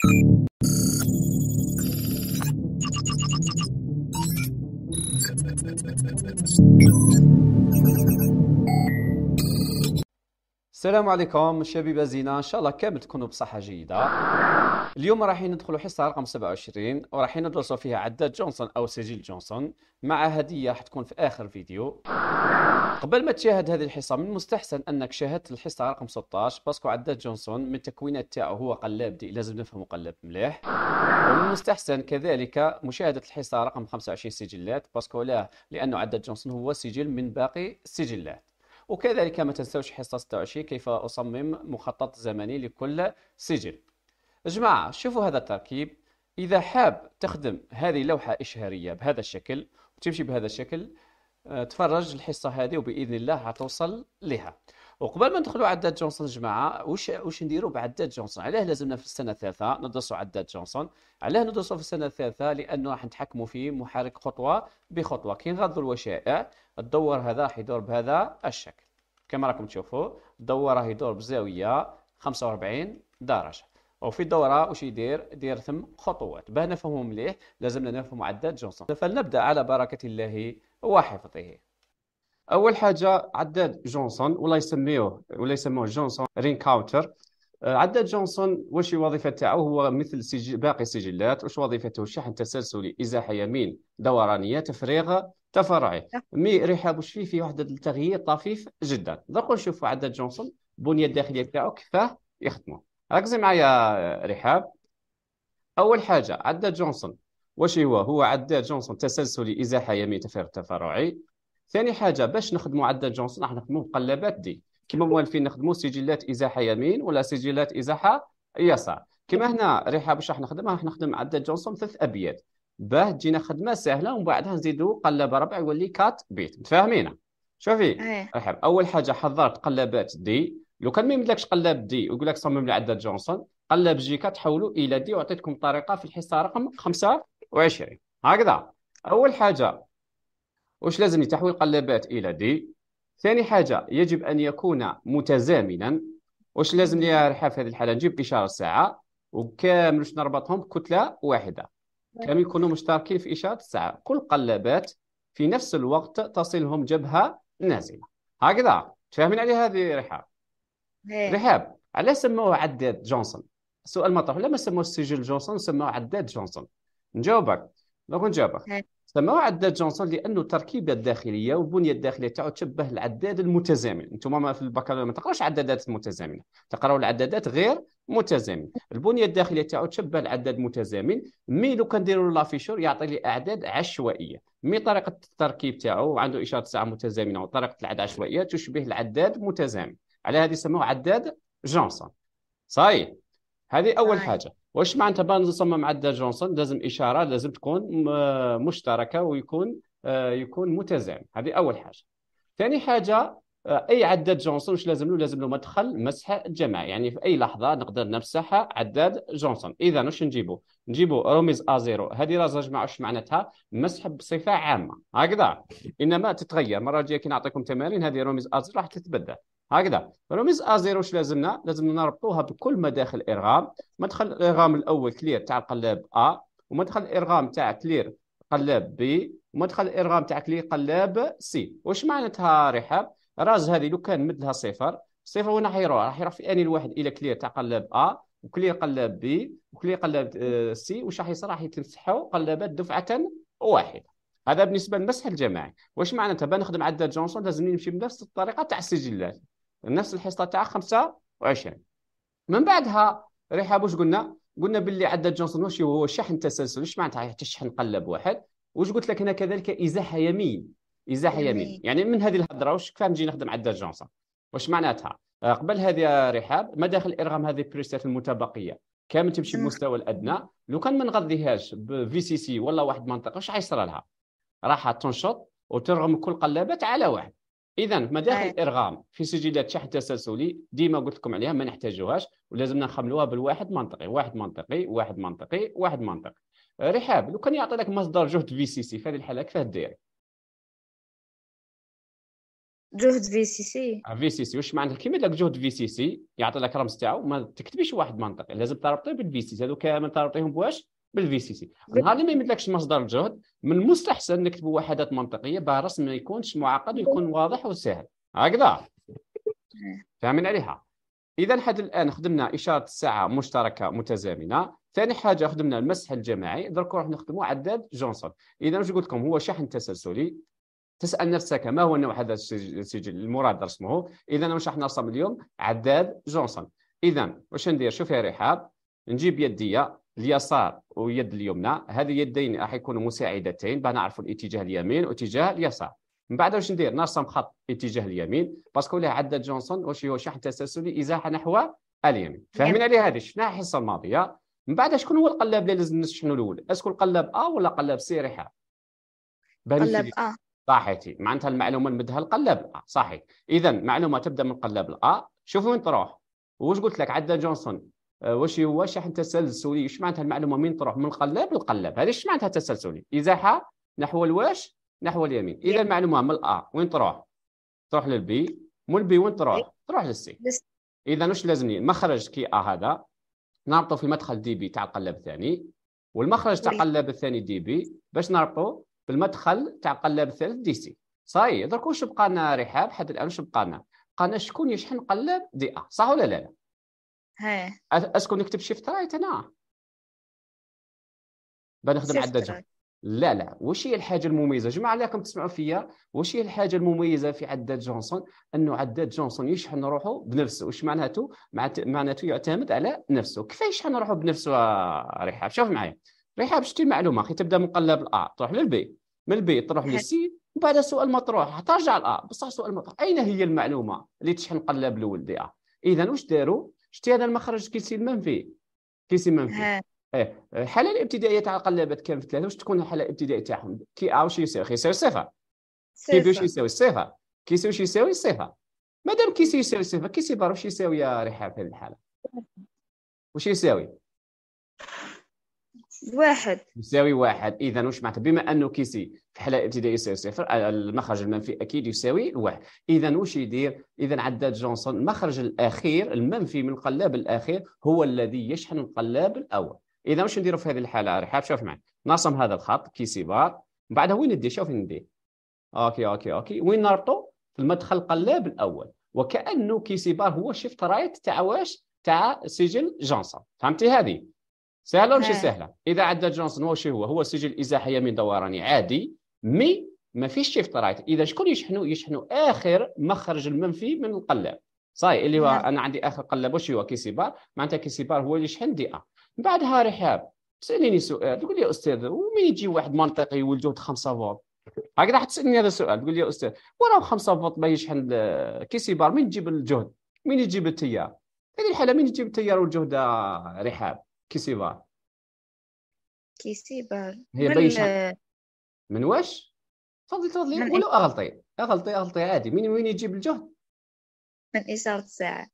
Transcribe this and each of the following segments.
السلام عليكم شبيبه زينه ان شاء الله كامل تكونوا بصحه جيده اليوم راح ندخلوا حصه رقم 27 وراح ندرسوا فيها عداد جونسون او سجل جونسون مع هديه راح تكون في اخر فيديو قبل ما تشاهد هذه الحصه من المستحسن انك شاهدت الحصه رقم 16 باسكو عداد جونسون من التكوينات تاعو هو قلاب دي لازم نفهمو قلاب مليح ومن المستحسن كذلك مشاهده الحصه رقم 25 سجلات باسكو لا لانه عداد جونسون هو سجل من باقي السجلات وكذلك ما تنساوش حصه 26 كيف اصمم مخطط زمني لكل سجل جماعه شوفوا هذا التركيب اذا حاب تخدم هذه اللوحه اشهاريه بهذا الشكل وتمشي بهذا الشكل آه، تفرج الحصه هذه وباذن الله هتوصل لها وقبل ما ندخلوا عداد جونسون جماعه وش وش نديروا بعداد جونسون علاه لازمنا في السنه الثالثه ندرسوا عداد جونسون علاه ندرسوا في السنه الثالثه لانه راح نتحكموا فيه محرك خطوه بخطوه كي نغضوا الوشائع الدور هذا راح يدور بهذا الشكل كما راكم تشوفوا الدور راه يدور بزاويه 45 درجه وفي الدورة وش يدير؟ يدير ثم خطوات باه نفهمهم مليح لازمنا نفهموا عداد جونسون فلنبدأ على بركة الله وحفظه اول حاجه عداد جونسون ولا يسميوه ولا يسموه جونسون رينكاوتر آه، عداد جونسون واش الوظيفه تاعو هو مثل سجل باقي السجلات واش وظيفته شحن تسلسلي ازاحه يمين دورانيه تفريغ تفرعي مي رحاب واش فيه فيه واحد التغيير طفيف جدا دوك نشوفوا عداد جونسون البنيه الداخليه تاعو كيفاه يخدموا ركزي معايا آه، رحاب اول حاجه عداد جونسون واش هو هو عداد جونسون تسلسلي ازاحه يمي تفرع تفرعي ثاني حاجه باش نخدموا عداد جونسون راح نخدموا مقلبات دي كما موالفين نخدموا سجلات ازاحه يمين ولا سجلات ازاحه يسار كما هنا ريحه باش راح نخدمها راح نخدم عداد جونسون ثلاث ابيات باه تجينا خدمه سهله ومن بعدها نزيدوا قلب ربع يولي كات بيت متفاهمين شوفي أيه. رحب اول حاجه حضرت قلبات دي لو كان ما يمدلكش قلاب دي ويقول لك صمم لعداد جونسون قلب جي كتحولوا الى دي وعطيتكم طريقه في الحصه رقم خمسه وعشرين هكذا أول حاجة واش لازم تحويل قلبات إلى دي ثاني حاجة يجب أن يكون متزامنا واش لازم لي في هذه الحالة نجيب إشارة الساعة وكامل واش نربطهم بكتلة واحدة كامل يكونوا مشتركين في إشارة الساعة كل قلبات في نفس الوقت تصلهم جبهة نازلة هكذا تفهمين على هذه رحاب إيه. رحاب علاش سموه عداد جونسون السؤال ما لما سموه السجل جونسون سموه عداد جونسون نجاوبك دونك نجاوبك سماوها عداد جونسون لانه التركيبه الداخليه والبنيه الداخليه تاعو تشبه العداد المتزامن انتم في البكالوريا ما تقراوش عدادات متزامنه تقراو العدادات غير متزامن البنيه الداخليه تاعو تشبه العداد المتزامن مي لو كان لافيشور يعطي لي اعداد عشوائيه مي طريقه التركيب تاعو عنده اشاره ساعه متزامنه وطريقه العد عشوائيه تشبه العداد متزامن على هذه سموه عداد جونسون صحيح هذه اول حاجه واش معناتها بان نصمم عدة جونسون لازم اشاره لازم تكون آه، مشتركه ويكون آه، يكون متزامن هذه اول حاجه ثاني حاجه آه، اي عداد جونسون واش لازم له لازم له مدخل مسح جماعي يعني في اي لحظه نقدر نمسح عداد جونسون اذا واش نجيبو نجيبو رمز زيرو هذه راس جماعه واش معناتها مسح بصفه عامه هكذا انما تتغير المره الجايه كي نعطيكم تمارين هذه رمز زيرو راح تتبدل هكذا رمز ا0 واش لازمنا لازمنا نربطوها بكل مداخل الارغام مدخل الارغام الاول كلير تاع القلاب ا ومدخل الارغام تاع كلير قلاب بي ومدخل الارغام تاع كلير قلاب سي واش معناتها رحاب راز هذه لو كان مدلها صفر صفر وين راح يروح راح يروح في اني الواحد الى كلير تاع قلاب ا وكلير قلاب بي وكلير قلاب سي آه، واش راح يصير راح يتمسحوا قلابات دفعه واحده هذا بالنسبه للمسح الجماعي واش معناتها بنخدم عداد جونسون لازم نمشي بنفس الطريقه تاع السجلات نفس الحصه تاع 25 من بعدها رحاب واش قلنا قلنا باللي عداد جونسون واش هو الشحن تسلسل واش معناتها حتى الشحن قلب واحد واش قلت لك هنا كذلك ازاحه يمين ازاحه يمين يعني من هذه الهضره واش كيفاه نجي نخدم عداد جونسون واش معناتها آه، قبل هذه رحاب مداخل ارغام هذه البريسيت المتبقيه كامل تمشي بالمستوى الادنى لو كان ما نغذيهاش بفي سي سي ولا واحد منطقه واش حيصرى لها راح تنشط وترغم كل قلابات على واحد اذا مداخل طيب. الارغام في سجلات شحن تسلسلي ديما قلت لكم عليها ما نحتاجوهاش ولازمنا نخملوها بالواحد منطقي واحد منطقي واحد منطقي واحد منطقي رحاب لو كان يعطي لك مصدر جهد في سي سي في هذه الحاله كيفاه دير جهد في سي سي في سي سي واش معناتها كيما لك جهد في سي سي يعطي لك رمز تاعو ما تكتبيش واحد منطقي لازم تربطيه بالفي سي سي هذو كامل تربطيهم بواش بالفي سي سي نهار اللي ما يمدلكش مصدر الجهد من المستحسن انك تكتب وحدات منطقيه بها الرسم ما يكونش معقد ويكون واضح وسهل هكذا فاهمين عليها اذا حد الان خدمنا اشاره الساعه مشتركه متزامنه ثاني حاجه خدمنا المسح الجماعي درك راح نخدموا عداد جونسون اذا واش قلت لكم هو شحن تسلسلي تسال نفسك ما هو نوع هذا السجل المراد رسمه اذا واش راح نرسم اليوم عداد جونسون اذا واش ندير شوف يا رحاب نجيب يدي اليسار واليد اليمنى هذه اليدين راح يكونوا مساعدتين بعد نعرفوا الاتجاه اليمين واتجاه اليسار من بعد واش ندير نرسم خط اتجاه اليمين باسكو له عدد جونسون واش هو شحن تسلسلي ازاحه نحو اليمين نعم. فاهمين عليه هذه شفنا الحصه الماضيه من بعد شكون هو القلاب اللي لازم نشحنوا الاول اسكو القلاب ا ولا قلاب سي ريحه قلاب ا صحيتي معناتها المعلومه نبدها القلاب ا صحيح اذا معلومه تبدا من قلاب الا شوفوا وين تروح واش قلت لك عدى جونسون آه، واش واش شحن تسلسلي اش معناتها المعلومه من تروح من القلب للقلب هذه اش معناتها تسلسلي ازاحه نحو الواش نحو اليمين اذا المعلومه من الا وين تروح تروح للبي من البي وين تروح تروح إيه. للسي اذا واش لازمني مخرج كي ا هذا نربطه في مدخل دي بي تاع القلب الثاني والمخرج تاع إيه. القلب الثاني دي بي باش نربطه بالمدخل تاع القلب الثالث دي سي صاي درك واش بقى لنا رحاب حتى الان واش بقى لنا بقى لنا شكون يشحن قلب دي ا صح ولا لا, لا. اسكون نكتب شيفت رايت انا بنخدم على الدجا لا لا واش هي الحاجه المميزه جماعه عليكم تسمعوا فيا واش هي الحاجه المميزه في عداد جونسون انه عداد جونسون يشحن روحه بنفسه واش معناته معناته يعتمد على نفسه كيفاش يشحن روحه بنفسه رحاب شوف معايا رحاب شتي المعلومه اخي تبدا من قلب الا تروح للبي من البي تروح للسي ومن بعد مطروح ترجع الا بصح سؤال مطروح اين هي المعلومه اللي تشحن قلب الاول دي ا اذا واش داروا شتي هذا المخرج كيسيلمان فيه كيسي فيه ايه الحاله الابتدائيه تاع القلابات كان في ثلاثه واش تكون الحاله الابتدائيه تاعهم كي ا شي يساوي يساوي صفر كي واش يساوي صفر كي سي واش يساوي صفر مادام كي يساوي صفر كي بار واش يساوي يا رحاب في هذه الحاله واش يساوي واحد يساوي واحد اذا واش معناتها بما انه كيسي في حاله ابتدائيه يساوي صفر آه، المخرج المنفي اكيد يساوي واحد اذا واش يدير اذا عداد جونسون المخرج الاخير المنفي من القلاب الاخير هو الذي يشحن القلاب الاول اذا واش نديروا في هذه الحاله رحاب شوف معي نرسم هذا الخط كيسي بار من بعدها وين ندي شوف ندي اوكي اوكي اوكي وين نربطو في المدخل القلاب الاول وكانه كيسي بار هو شيفت رايت تاع واش تاع سجل جونسون فهمتي هذه سهله ولا ماشي آه. سهله اذا عدى جونسون واش هو هو سجل ازاحه يمين دوراني عادي مي ما فيش شيفت رايت اذا شكون يشحنوا يشحنوا اخر مخرج المنفي من القلاب صاي اللي هو نعم. انا عندي اخر قلاب واش هو كيسيبار معناتها كيسيبار هو اللي يشحن دي ا بعدها رحاب تساليني سؤال تقول لي يا استاذ ومين يجي واحد منطقي والجهد 5 فولت هكذا تسالني هذا السؤال تقول لي يا استاذ وراه 5 فولت ما يشحن كيسيبار مين تجيب الجهد مين يجيب التيار هذه الحاله مين يجيب التيار والجهد رحاب كيسي بار هي بايشة من واش تفضلي تفضلي قولوا اغلطي اغلطي اغلطي عادي من وين يجيب الجهد من اشاره الساعه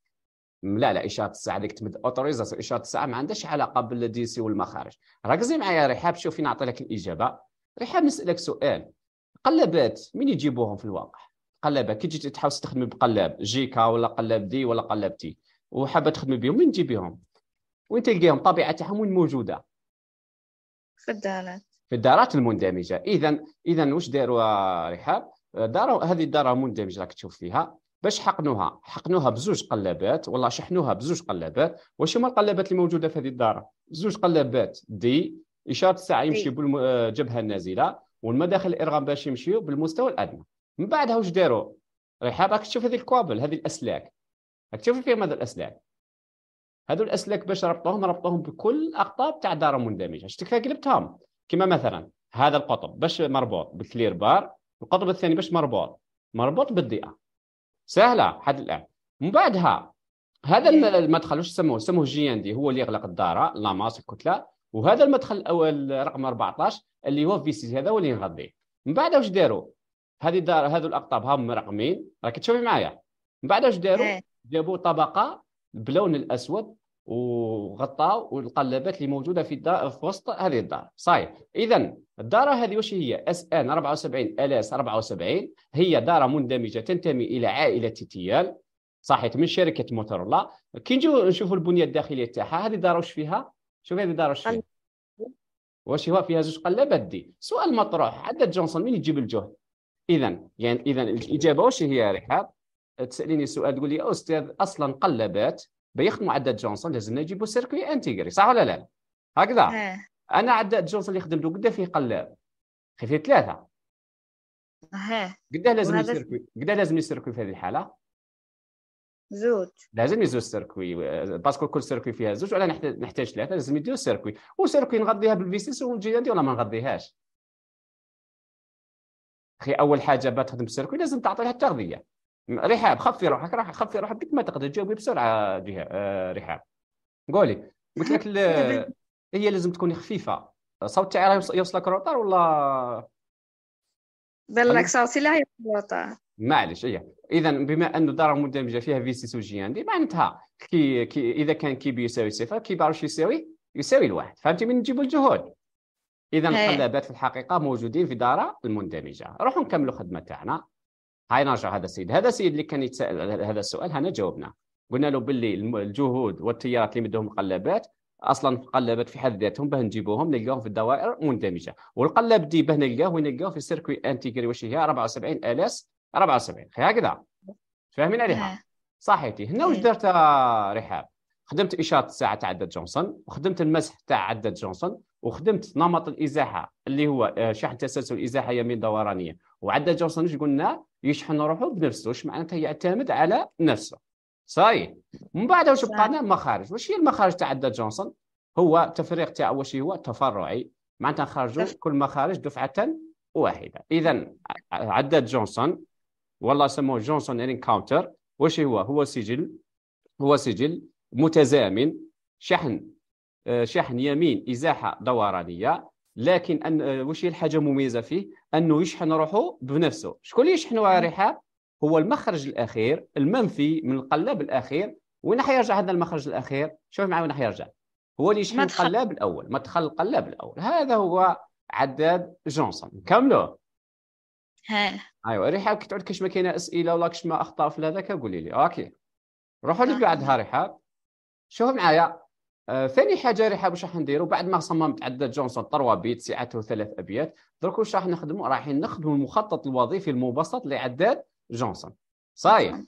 لا لا اشاره الساعه هذيك تمد اوتوريزاسيون اشاره الساعه ما عندهاش علاقه بالدي سي والمخارج ركزي معايا رحاب شوفي نعطي لك الاجابه رحاب نسالك سؤال قلابات مين يجيبوهم في الواقع قلابه كي تجي تحاول تخدمي بقلاب جيكا ولا قلاب دي ولا قلاب تي وحابه تخدمي بهم مين تجيبيهم وين تلقاهم طبيعه تاعهم وين موجوده في الدارات في الدارات المندمجه اذا اذا واش داروا رحاب داروا هذه الداره المندمجه راك تشوف فيها باش حقنوها حقنوها بزوج قلابات ولا شحنوها بزوج قلابات واش هما القلابات اللي موجوده في هذه الداره زوج قلابات دي اشاره الساعه يمشي بالجبهه النازله والمداخل الارغام باش يمشيو بالمستوى الادنى من بعدها واش داروا رحاب راك تشوف هذه الكوابل هذه الاسلاك راك تشوف فيهم هذه الاسلاك هذول الاسلاك باش ربطوهم ربطوهم بكل اقطاب تاع دار مندمجه شتك قلبتهم كما مثلا هذا القطب باش مربوط بالكلير بار القطب الثاني باش مربوط مربوط بالضيئه سهله حد الان من بعدها هذا إيه. المدخل واش سموه سموه جي ان دي هو اللي يغلق الداره ماس الكتله وهذا المدخل الاول رقم 14 اللي هو في سي هذا هو اللي يغذي من بعد واش داروا هذه الدار هذو الاقطاب هم رقمين راك تشوفي معايا من بعد واش داروا إيه. جابوا طبقه بلون الاسود وغطاو والقلابات اللي موجوده في الدار في وسط هذه الدار صحيح اذا الدار هذه واش هي اس ان 74 اس 74 هي دار مندمجه تنتمي الى عائله تيال صحيت من شركه موتورولا كي نجيو نشوفوا البنيه الداخليه تاعها هذه دار واش فيها شوف هذه دار واش فيها واش هو فيها زوج قلابات دي سؤال مطروح عدد جونسون من يجيب الجهد اذا يعني اذا الاجابه واش هي يا رحاب تساليني سؤال تقول لي يا استاذ اصلا قلبات بيخدموا عداد جونسون لازمنا نجيبوا سيركوي انتيغري صح ولا لا؟ هكذا انا عداد جونسون اللي خدمته قدا فيه قلاب خفيه ثلاثه قداه لازم وهذا... سيركوي قداه لازم سيركوي في هذه الحاله؟ زوج لازم يزوج سيركوي باسكو كل سيركوي فيها زوج ولا نحتاج ثلاثه لازم يديروا سيركوي وسيركوي نغذيها بالفيسيس والجيلاندي ولا ما نغذيهاش اخي اول حاجه بتخدم تخدم السيركوي لازم تعطيها التغذيه رحاب خفي روحك راح خفي روحك قد ما تقدر تجاوبي بسرعه جهه آه، رحاب قولي قلت لك هي لازم تكون خفيفه صوت تاعي يوصلك روطار ولا بالك صوتي لا يوصل روطار معليش اي اذا بما انه دار المندمجه فيها في سي سوجي عندي معناتها كي, كي اذا كان كي بيساوي يساوي صفر كي بارش يساوي يساوي الواحد فهمتي من نجيبوا الجهود اذا إيه. القلابات في الحقيقه موجودين في دار المندمجه روحوا نكملوا الخدمه تاعنا هاي نرجع هذا السيد هذا السيد اللي كان يتساءل على هذا السؤال هنا جاوبنا قلنا له باللي الجهود والتيارات اللي مدهم القلابات اصلا قلبت في حد ذاتهم باه نجيبوهم نلقاهم في الدوائر مندمجه والقلب دي باه نلقاه ونلقاه في السيركوي انتيجري واش هي 74 اس 74 هكذا فاهمين عليها إيه. صحيتي هنا إيه. واش درت رحاب خدمت اشاره الساعه تاع عدد جونسون وخدمت المسح تاع عدد جونسون وخدمت نمط الازاحه اللي هو آه، شحن تسلسل الازاحه يمين دورانيه وعدد جونسون واش قلنا يشحن روحه بنفسه واش معناتها يعتمد على نفسه صاي من بعد واش بقى المخارج واش هي المخارج تاع جونسون هو تفريق تاع واش هو تفرعي معناتها نخرجوا كل مخارج دفعه واحده اذا عدد جونسون والله سموه جونسون انكاونتر واش هو هو سجل هو سجل متزامن شحن آه، شحن يمين ازاحه دورانيه لكن ان آه، واش هي الحاجه المميزه فيه انه يشحن روحه بنفسه شكون اللي يشحن ريحه هو المخرج الاخير المنفي من القلاب الاخير وين حيرجع هذا المخرج الاخير شوف معايا وين حيرجع هو اللي يشحن القلاب الاول مدخل القلاب الاول هذا هو عداد جونسون كملوا ها ايوا ريحه كي تعود كاش ما كاينه اسئله ولا كاش ما اخطاء في هذاك قولي لي اوكي روحوا لبعدها آه. ريحه شوف معايا آه، ثاني حاجه راه واش راح نديرو بعد ما صممت عدد جونسون 3 بيت سعته ثلاث ابيات درك واش راح نخدمو رايحين نخدمو المخطط الوظيفي المبسط لعداد جونسون صايح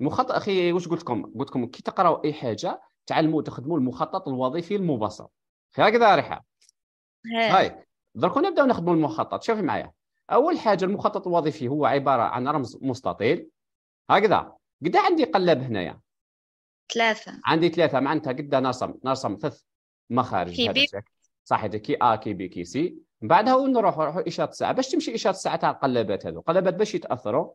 المخطط نعم. اخي واش قلت لكم قلت لكم كي تقراو اي حاجه تعلموا تخدموا المخطط الوظيفي المبسط هكذا راح هاي درك نبداو نخدموا المخطط شوفي معايا اول حاجه المخطط الوظيفي هو عباره عن رمز مستطيل هكذا قد عندي قلب هنايا ثلاثة عندي ثلاثة معناتها قد نرسم نرسم ثلاث مخارج كي بي صح كي آ كي بي كي سي من بعدها ونروحوا نروحوا إشارة الساعة باش تمشي إشارة الساعة تاع القلابات هذو قلابات باش يتأثروا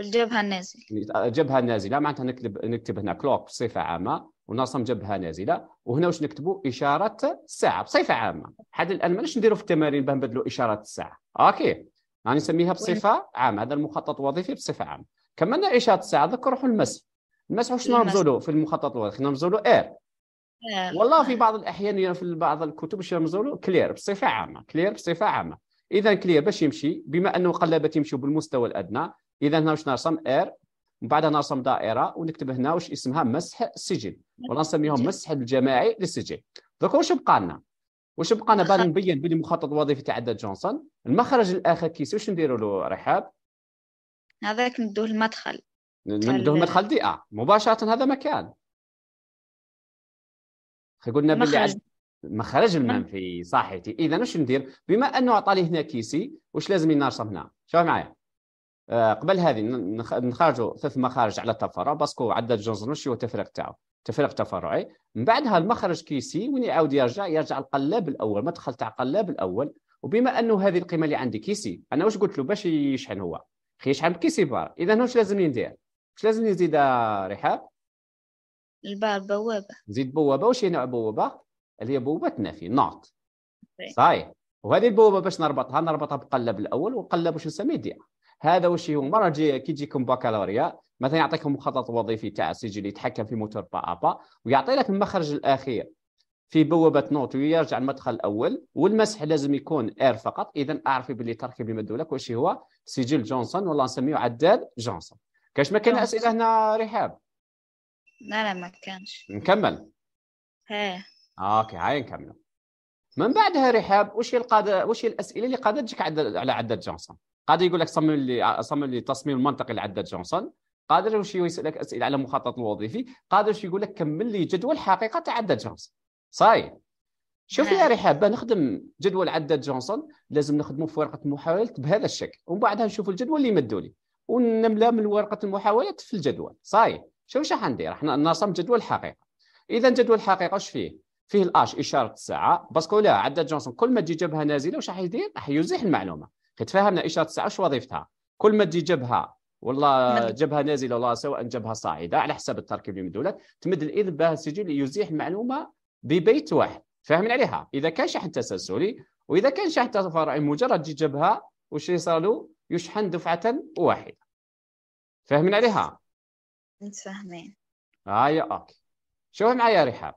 الجبهة النازلة الجبهة آه، النازلة معناتها نكتب نكتب هنا كلوك بصفة عامة ونرسم جبهة نازلة وهنا واش نكتبوا إشارة الساعة بصفة عامة حد الآن ماناش نديروا في التمارين باه نبدلوا إشارة الساعة أوكي راني يعني نسميها بصفة عامة هذا المخطط الوظيفي بصفة عامة كملنا إشارة الساعة ذكر روحوا المس الناس واش إيه، نرمزولو في المخطط الوظيفي نرمزولو اير إيه. والله في إيه. بعض الاحيان في بعض الكتب واش نرمزولو كلير بصفه عامه كلير بصفه عامه اذا كلير باش يمشي بما انه قلابه يمشيو بالمستوى الادنى اذا هنا واش نرسم اير من بعدها نرسم دائره ونكتب هنا واش اسمها مسح السجل ولا نسميهم مسح الجماعي للسجل دوك واش بقى لنا واش بقى لنا بعد نبين بلي مخطط الوظيفي تاع جونسون المخرج الاخر كيس واش نديروا له رحاب هذاك ندوه المدخل عندهم مدخل دي اه مباشره هذا مكان قلنا باللي مخرج, مخرج المنفي صحيتي اذا واش ندير بما انه عطاني هنا كيسي واش لازم نرسم هنا شوف معايا آه قبل هذه نخرجوا ثلاث مخارج على التفرع باسكو عدد جنزر هو التفريق تاعو تفريق تفرعي من بعدها المخرج كيسي وين يعاود يرجع يرجع القلاب الاول مدخل تاع القلاب الاول وبما انه هذه القيمه اللي عندي كيسي انا واش قلت له باش يشحن هو خي يشحن بكيسي بار اذا واش لازم ندير واش لازم نزيد رحاب الباب بوابه نزيد بوابه واش هي نوع بوابه اللي هي بوابه نفي نوت صحيح وهذه البوابه باش نربطها نربطها بقلب الاول وقلب واش نسميه دي هذا واش هو مره جي كي يجيكم باكالوريا مثلا يعطيكم مخطط وظيفي تاع السجل يتحكم في موتور با ابا ويعطي لك المخرج الاخير في بوابه نوت ويرجع المدخل الاول والمسح لازم يكون اير فقط اذا اعرفي باللي تركيب اللي مدوا لك واش هو سجل جونسون ولا نسميه عداد جونسون كاش ما كان آه. اسئله هنا رحاب لا لا ما كانش نكمل ايه اوكي هاي نكمل من بعدها رحاب وش القادة وش الاسئله اللي قادت تجيك على عدة جونسون قادر يقول لك صمم لي صمم لي تصميم المنطقي لعدة جونسون قادر وش يسالك اسئله على المخطط الوظيفي قادر وش يقول لك كمل لي جدول حقيقه تاع عدة جونسون صاي شوف يا نعم. رحاب نخدم جدول عدة جونسون لازم نخدمه في ورقه محاوله بهذا الشكل ومن بعدها نشوف الجدول اللي يمدوا لي ونملا من ورقه المحاولات في الجدول صاي شو واش حندير حنا نرسم جدول الحقيقه اذا جدول الحقيقه واش فيه فيه الاش اشاره الساعه باسكو لا عدد جونسون كل ما تجي جبهه نازله واش راح يدير راح يزيح المعلومه حيت فهمنا اشاره الساعه واش وظيفتها كل ما تجي جبهه والله جبهه نازله والله سواء جبهه صاعده على حسب التركيب اللي مدولك تمد الاذن بها السجل يزيح المعلومه ببيت واحد فاهمين عليها اذا كان شحن تسلسلي واذا كان شحن تفرعي مجرد تجي جبهه وش يصير له يشحن دفعة واحدة فاهمين عليها؟ متفاهمين آه يا أوكي شوف معايا رحاب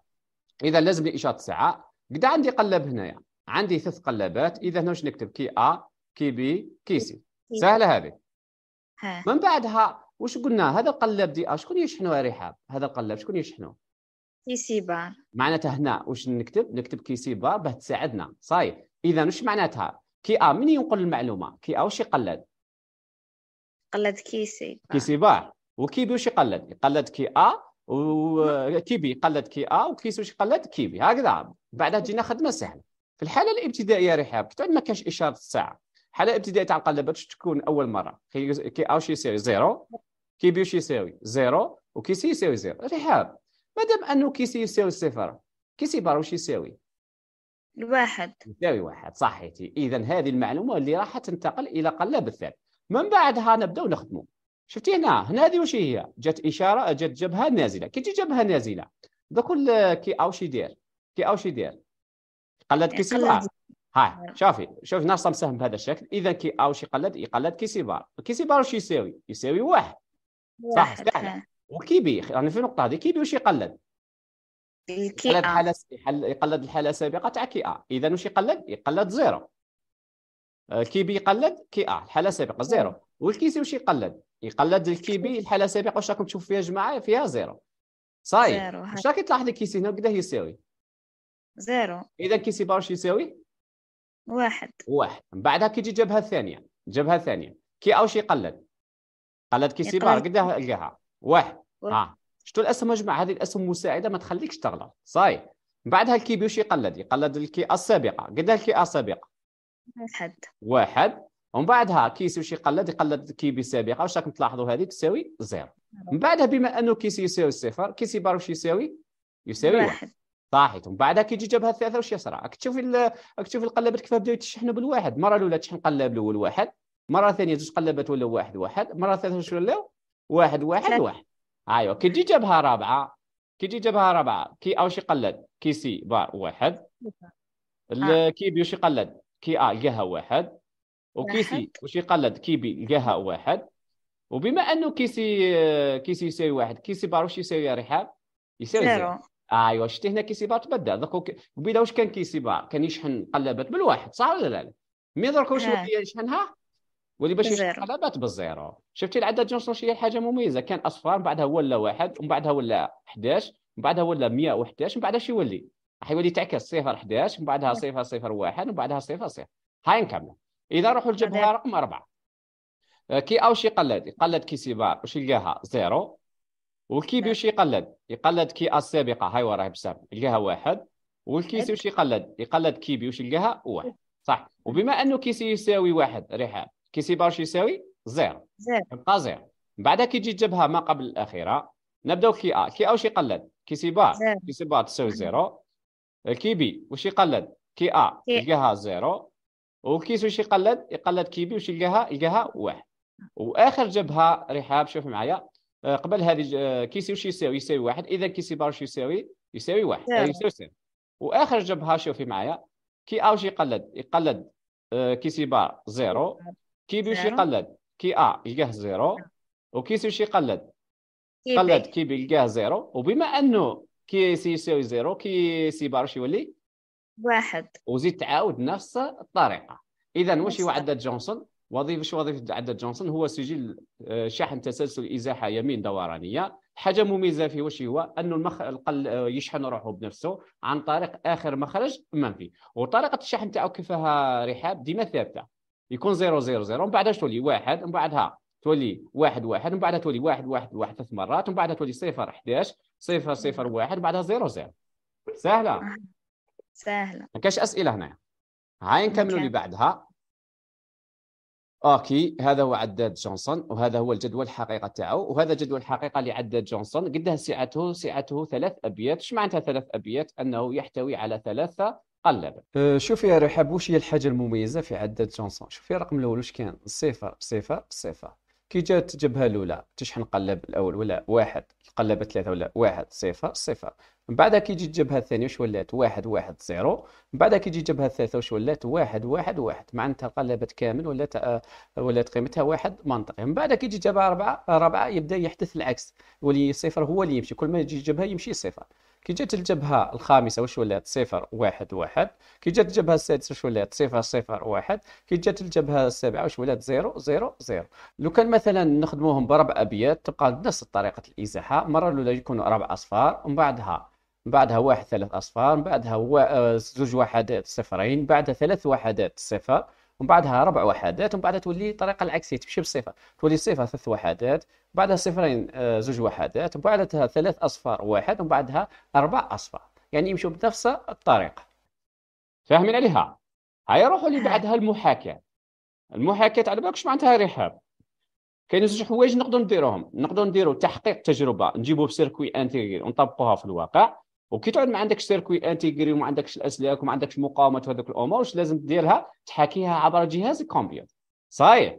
إذا لازم لي إشارة ساعة قد عندي قلب هنايا يعني. عندي ثلاث قلبات إذا هنا واش نكتب كي أ كي بي كي سي سهلة هذه من بعدها واش قلنا هذا القلب دي أ آه، شكون يشحنه يا رحاب؟ هذا القلب شكون يشحنه؟ سي بار معناتها هنا واش نكتب؟ نكتب كي سي بار باه تساعدنا صاي إذا واش معناتها؟ كي ا من ينقل المعلومه كي ا واش يقلد قلد كيسي كيسي وكي وكيبي واش يقلد يقلد كي ا وكيبي يقلد كي ا وكيسي واش يقلد كيبي هكذا بعدها تجينا خدمه سهله في الحاله الابتدائيه رحاب كي ما كانش اشاره الساعه الحاله الابتدائيه تاع القلب تكون اول مره كي ا واش يساوي زيرو كيبي واش يساوي زيرو وكيسي يساوي زيرو رحاب مادام انه كيسي يساوي صفر كيسي بار واش يساوي الواحد يساوي واحد صحيتي اذا هذه المعلومه اللي راح تنتقل الى قلب الثاني من بعدها نبداو نخدموا شفتي هنا هنا هذه واش هي جات اشاره جات جبهه نازله كي تجي جبهه نازله دوك كي شي يدير كي او شي يدير قلد كي سيبار هاي شافي شوف ناقصه مساهم بهذا الشكل اذا كي او شي يقلد يقلد كي سيبار كي سيبار واش يساوي يساوي واحد صح سهله وكيبي راني يعني في النقطه هذه كيبي واش يقلد الكيئة يقلد حالة يقلد الحالة السابقة تاع كي ا إذا واش يقلد؟ يقلد زيرو آه، كي بي يقلد كي ا الحالة السابقة زيرو والكيسي واش يقلد؟ يقلد الكي بي الحالة السابقة واش راكم تشوفوا فيها جماعة فيها زيرو صاي واش راك تلاحظ الكيسي هنا وكذا يساوي؟ زيرو إذا كيسي باش يساوي؟ واحد واحد من بعدها كي تجي جبهة الثانية الجبهة الثانية كي واش يقلد قلد كيسي بار قداه لقاها واحد ها شتو الاسهم مجمع هذه الاسهم مساعده ما تخليكش تغلط صاي بعدها الكي بيوش يقلد يقلد الكي السابقه قد الكي السابقه واحد واحد ومن بعدها كيسي واش يقلد يقلد الكي بي سابقه واش راكم تلاحظوا هذه تساوي زيرو من بعدها بما انه كيسي يساوي صفر كيسي بار واش يساوي يساوي واحد, واحد. طاحت ومن بعدها كي تجي جابها الثلاثه واش يصرى راك تشوفي راك تشوفي القلابات كيف بداو يتشحنوا بالواحد مره الاولى تشحن قلاب الاول واحد مره ثانيه زوج قلابات ولا واحد واحد مره ثالثه واش ولاو واحد واحد واحد ايوه كي تجي جبهه رابعه كي تجي جبهه رابعه كي او شي قلد كي سي بار واحد آه. كي بي وش يقلد كي ا لقاها واحد وكي سي وش يقلد كي بي لقاها واحد وبما انه كي سي كي سي يساوي واحد كي سي بار وش يساوي يا رحاب يساوي زيرو ايوا شتي هنا كيسي بار تبدل دوك قبيله واش كان كيسي بار كان يشحن قلبت بالواحد صح ولا لا مي دوك واش آه. يشحنها واللي باش يشوف بالزيرو شفتي العدد جونسون شي حاجه مميزه كان اصفار من بعدها ولا واحد ومن بعدها ولا 11 من بعدها ولا 111 من بعدها شي يولي راح يولي تعكس صفر 11 من بعدها صفر صفر واحد ومن بعدها صفر صفر هاي نكمل اذا روحوا للجبهه رقم اربعه آه، كي او شي قلد يقلد كي سيبار واش يلقاها زيرو والكيبي نعم. واش يقلد يقلد كي السابقه هاي وراه بسام يلقاها واحد والكيسي واش يقلد يقلد كيبي واش يلقاها واحد صح وبما انه كيسي يساوي واحد ريحان كي سيبا واش يساوي زيرو يبقى زيرو من بعد كي تجي تجيبها ما قبل الاخيره نبداو كي ا كي ا واش يقلد كي سي بار كي سي بار تساوي زيرو كي بي واش يقلد كي ا يلقاها زيرو وكيس واش يقلد يقلد كي بي واش يلقاها يلقاها واحد واخر جبهه رحاب شوف معايا آه، قبل هذه آه، كيسي واش يساوي يساوي واحد اذا كيسي بار واش يساوي يساوي واحد يساوي صفر واخر جبهه شوفي معايا كي ا واش يقلد يقلد آه، كيسي بار زيرو كي واش يقلد كي ا آه، يلقاه زيرو نعم. وكي سي باش يقلد قلد كي يلقاه زيرو وبما انه كي سي يساوي زيرو كي سي بار يولي واحد وزيد تعاود نفس الطريقه اذا واش هو عدد جونسون وظيفه شو وظيفه عدد جونسون هو سجل آه، شحن تسلسل ازاحه يمين دورانيه حاجه مميزه فيه واش هو انه المخ... القل آه، يشحن روحه بنفسه عن طريق اخر مخرج منفي وطريقه الشحن تاعو كيفاه رحاب ديما ثابته يكون 0 0 0 من بعدها تولي واحد من بعدها تولي واحد واحد من بعدها تولي واحد واحد واحد ثلاث مرات من بعدها تولي صفر 11 صفر صفر واحد بعدها 0 0 سهلة آه. سهلة ما كاش أسئلة هنا هاي نكملوا اللي بعدها اوكي هذا هو عداد جونسون وهذا هو الجدول الحقيقه تاعو وهذا جدول الحقيقه لعداد جونسون قدها سعته سعته ثلاث ابيات ايش معناتها ثلاث ابيات انه يحتوي على ثلاثه قلب أه، شوفي يا رحاب واش هي الحاجه المميزه في عداد جونسون شوفي الرقم الاول واش كان صفر صفر صفر كي جات جبهه الاولى تشحن قلب الاول ولا واحد قلب ثلاثه ولا واحد صفر صفر من بعد كي تجي الجبهه الثانيه واش ولات واحد واحد زيرو من بعد كي تجي الجبهه الثالثه واش ولات واحد واحد واحد معناتها قلبت كامل ولات أه، ولات قيمتها واحد منطقي من بعد كي تجي الجبهه اربعه اربعه يبدا يحدث العكس يولي صفر هو اللي يمشي كل ما يجي الجبهه يمشي صفر كي جات الجبهه الخامسه واش ولات صفر واحد واحد كي جات الجبهه السادسه واش ولات صفر صفر واحد كي جات الجبهه السابعه واش ولات زيرو زيرو زيرو لو كان مثلا نخدموهم بربع ابيات تبقى نفس طريقه الازاحه المره الاولى يكونوا اربع اصفار ومن بعدها من بعدها واحد ثلاث اصفار من بعدها آه، زوج وحدات صفرين بعدها ثلاث وحدات صفر ومن بعدها ربع وحدات ومن بعدها تولي الطريقه العكسيه تمشي بالصفه تولي الصفه ثلاث وحدات بعدها صفرين آه، زوج وحدات ومن بعدها ثلاث اصفار واحد ومن بعدها اربع اصفار يعني يمشوا بنفس الطريقه فاهمين عليها هيا روحوا اللي آه. بعدها المحاكاه المحاكاه على واش معناتها رحاب كاين زوج حوايج نقدروا نديروهم نقدروا نديروا تحقيق تجربه نجيبوه بسيركوي انتيغير ونطبقوها في الواقع وكي تعود ما عندكش سيركوي انتيغري وما عندكش الاسلاك وما عندكش مقاومه وهذوك الامور واش لازم ديرها تحاكيها عبر جهاز الكمبيوتر صحيح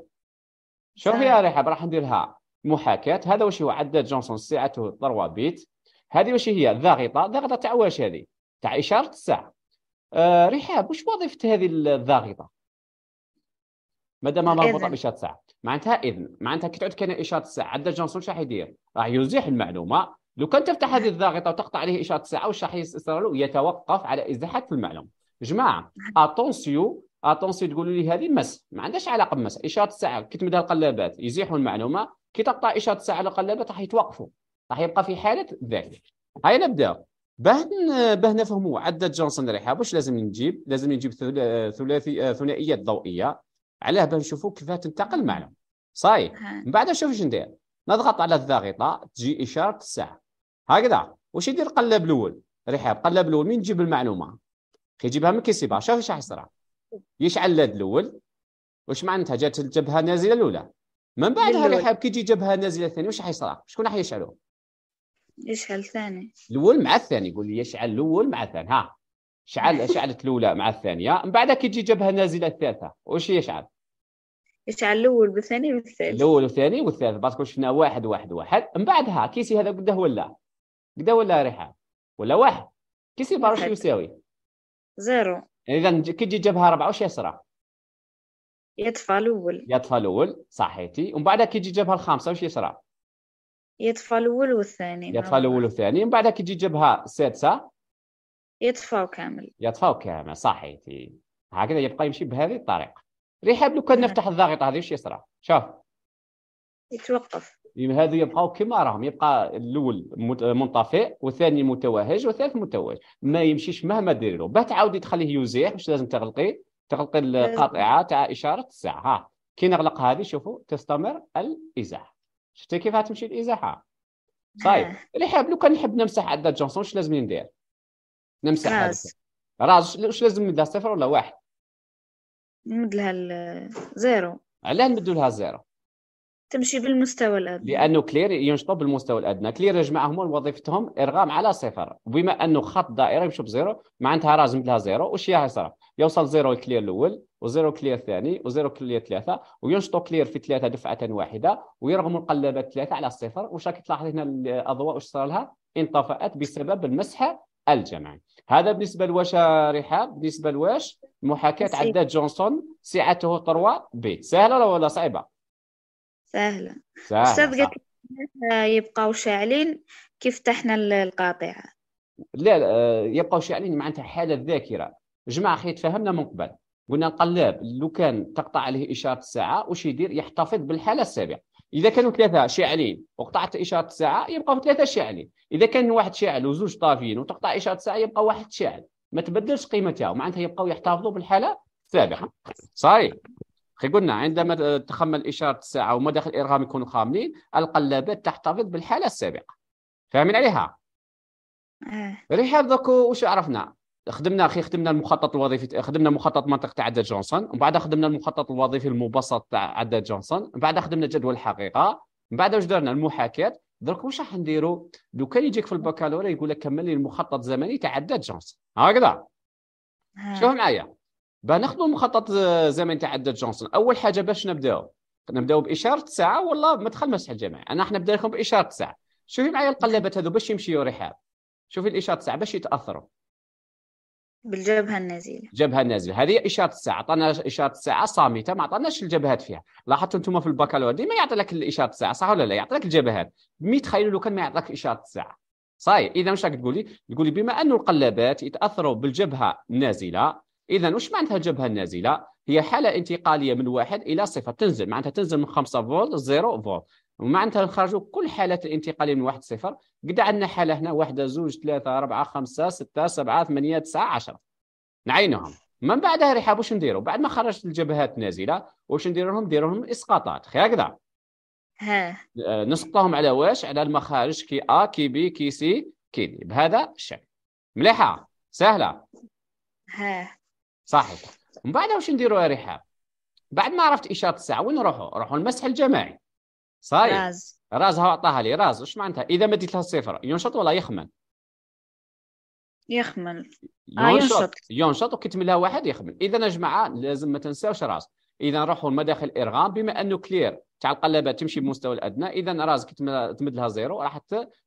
شوف يا رحاب راح نديرها محاكاه هذا واش هو عداد جونسون سعته 3 بيت هذه واش هي الضاغطه الضاغطه تاع واش هذه تاع اشاره الساعه آه رحاب واش وظيفه هذه الضاغطه مادام دام مربوطه باشاره الساعه معناتها اذن معناتها كي تعود كان اشاره الساعه عداد جونسون شنو راح يدير راح يزيح المعلومه لو كان تفتح هذه الضاغطه وتقطع عليه اشاره الساعه يصير له يتوقف على ازاحه المعلوم جماعه اتونسيو اتونسيو تقولوا لي هذه مس ما عندهاش علاقه بمس اشاره الساعه كي تمدها القلابات يزيحوا المعلومه كي تقطع اشاره الساعه على القلابات راح يتوقفوا راح يبقى في حاله ذلك هاي نبدا باه باه نفهموا عدة جونسون ريحه واش لازم نجيب لازم نجيب ثلاثي ثنائيات ضوئيه علاه باه نشوفوا كيفاه تنتقل المعلومه صاي من بعد نشوف اش ندير نضغط على الضاغطه تجي اشاره الساعه هكذا واش يدير القلاب الاول رحاب القلاب الاول مين تجيب المعلومه كيجيبها من كيسيبها شوف اش راح يشعل لاد الاول واش معناتها جات الجبهه نازله الاولى من بعدها رحاب كيجي جبهه نازله الثانيه واش راح شكون راح يشعلو يشعل ثاني الاول مع الثاني يقول لي يشعل الاول مع الثاني ها شعل شعلت الاولى مع الثانيه من بعد كيجي جبهه نازله الثالثه واش يشعل يشعل الاول بالثاني والثالث الاول والثاني والثالث باسكو شفنا واحد واحد واحد من بعدها كيسي هذا قده ولا كدا ولا ريحه ولا واحد كي سيبار واش يساوي زيرو اذا كي تجي جبهه ربعه واش يصرى يطفى الاول يطفى الاول صحيتي ومن بعد كي تجي جبهه الخامسه واش يصرى يطفى الاول والثاني يطفى الاول والثاني من بعد كي تجي جبهه السادسه يدفع كامل يدفع كامل صحيتي هكذا يبقى يمشي بهذه الطريقه ريحه لو كان نعم. نفتح الضغط هذه واش يصرى شوف يتوقف هذو يبقاو كما راهم يبقى الاول منطفئ والثاني متوهج والثالث متوهج ما يمشيش مهما دير له باه تعاودي تخليه يزيح واش لازم تغلقي تغلقي القاطعه تاع اشاره الساعه ها كي نغلق هذه شوفوا تستمر الازاحه شفتي كيف تمشي الازاحه صايب آه. اللي حاب لو كان يحب نمسح عدد جونسون واش لازم ندير نمسح راس راس واش لازم نمدها صفر ولا واحد نمد لها زيرو علاه نمد لها زيرو تمشي بالمستوى الادنى لانه كلير ينشطوا بالمستوى الادنى كلير يجمعهم جماعه هما وظيفتهم ارغام على صفر بما انه خط دائره يمشي بزيرو معناتها رازم لها زيرو وش يصرف يوصل زيرو الكلير الاول وزيرو كلير الثاني وزيرو كلير ثلاثه وينشطوا كلير في ثلاثه دفعه واحده ويرغموا القلابات ثلاثه على الصفر وش راك تلاحظ هنا الاضواء وش صار لها انطفأت بسبب المسح الجمعي هذا بالنسبه لواش رحاب بالنسبه لواش محاكاه عداد جونسون سعته 3 بي سهله ولا صعيبه سهلة أستاذ قلت يبقاو شاعلين كيف تحنا القاطعة لا آه، يبقاو شاعلين معناتها حالة الذاكرة جماعة خي تفهمنا من قبل قلنا القلاب لو كان تقطع عليه إشارة الساعة وش يدير يحتفظ بالحالة السابقة إذا كانوا ثلاثة شاعلين وقطعت إشارة الساعة يبقاو ثلاثة شاعلين إذا كان واحد شاعل وزوج طافيين وتقطع إشارة الساعة يبقى واحد شاعل ما تبدلش قيمتها معناتها يبقاو يحتفظوا بالحالة السابقة صحيح قلنا عندما تخمل إشارة الساعة ومداخل الارغام يكونوا خاملين القلابات تحتفظ بالحالة السابقة فاهمين عليها؟ إيه. رحاب دوكو وش عرفنا؟ خدمنا اخي خدمنا المخطط الوظيفي خدمنا مخطط منطقه عدد جونسون ومن بعد خدمنا المخطط الوظيفي المبسط تاع عدد جونسون من بعد خدمنا جدول الحقيقه من بعد واش درنا المحاكاه درك واش راح نديروا لو كان يجيك في البكالوريا يقول لك كمل لي المخطط الزمني تاع عدد جونسون هكذا شوف إيه. معايا باه مخطط زمن تاع جونسون اول حاجه باش نبداو نبداو باشاره ساعه ولا ما مسح الجامعه انا راح لكم باشاره ساعه شوفي معايا القلابات هذو باش يمشيو رحاب شوفي الاشاره ساعه باش يتاثروا بالجبهه النازله الجبهه النازله هذه اشاره الساعه عطانا اشاره الساعه صامته ما عطاناش الجبهات فيها لاحظتوا انتم في البكالوريا ديما يعطي لك الاشاره الساعه صح ولا لا يعطي لك الجبهات مي تخيلوا لو كان ما يعطيك اشاره الساعه صاي اذا واش راك تقولي تقولي بما انه القلابات يتاثروا بالجبهه النازله اذا وش معناتها الجبهه النازله هي حاله انتقاليه من واحد الى صفر تنزل معناتها تنزل من 5 فولت 0 فولت ومعناتها نخرجوا كل حالات الانتقاليه من واحد صفر قد عندنا حاله هنا واحده زوج ثلاثه اربعه خمسه سته سبعه ثمانيه تسعه عشره نعينهم من بعدها رحاب واش نديروا بعد ما خرجت الجبهات النازله واش نديروا لهم نديروا لهم اسقاطات خير هكذا آه، نسقطهم على واش على المخارج كي ا كي بي كي سي كي دي بهذا الشكل مليحه سهله ها صحيح من بعد واش نديروا يا رحاب بعد ما عرفت اشاره الساعه وين نروحوا نروحوا المسح الجماعي صاير راز راز هو عطاها لي راز واش معناتها اذا ما لها صفر ينشط ولا يخمل يخمل آه ينشط ينشط وكتملها واحد يخمل اذا يا جماعه لازم ما تنساوش راز اذا نروحوا لمداخل الارغام بما انه كلير تاع القلبات تمشي بمستوى الادنى اذا راس تمد لها زيرو راح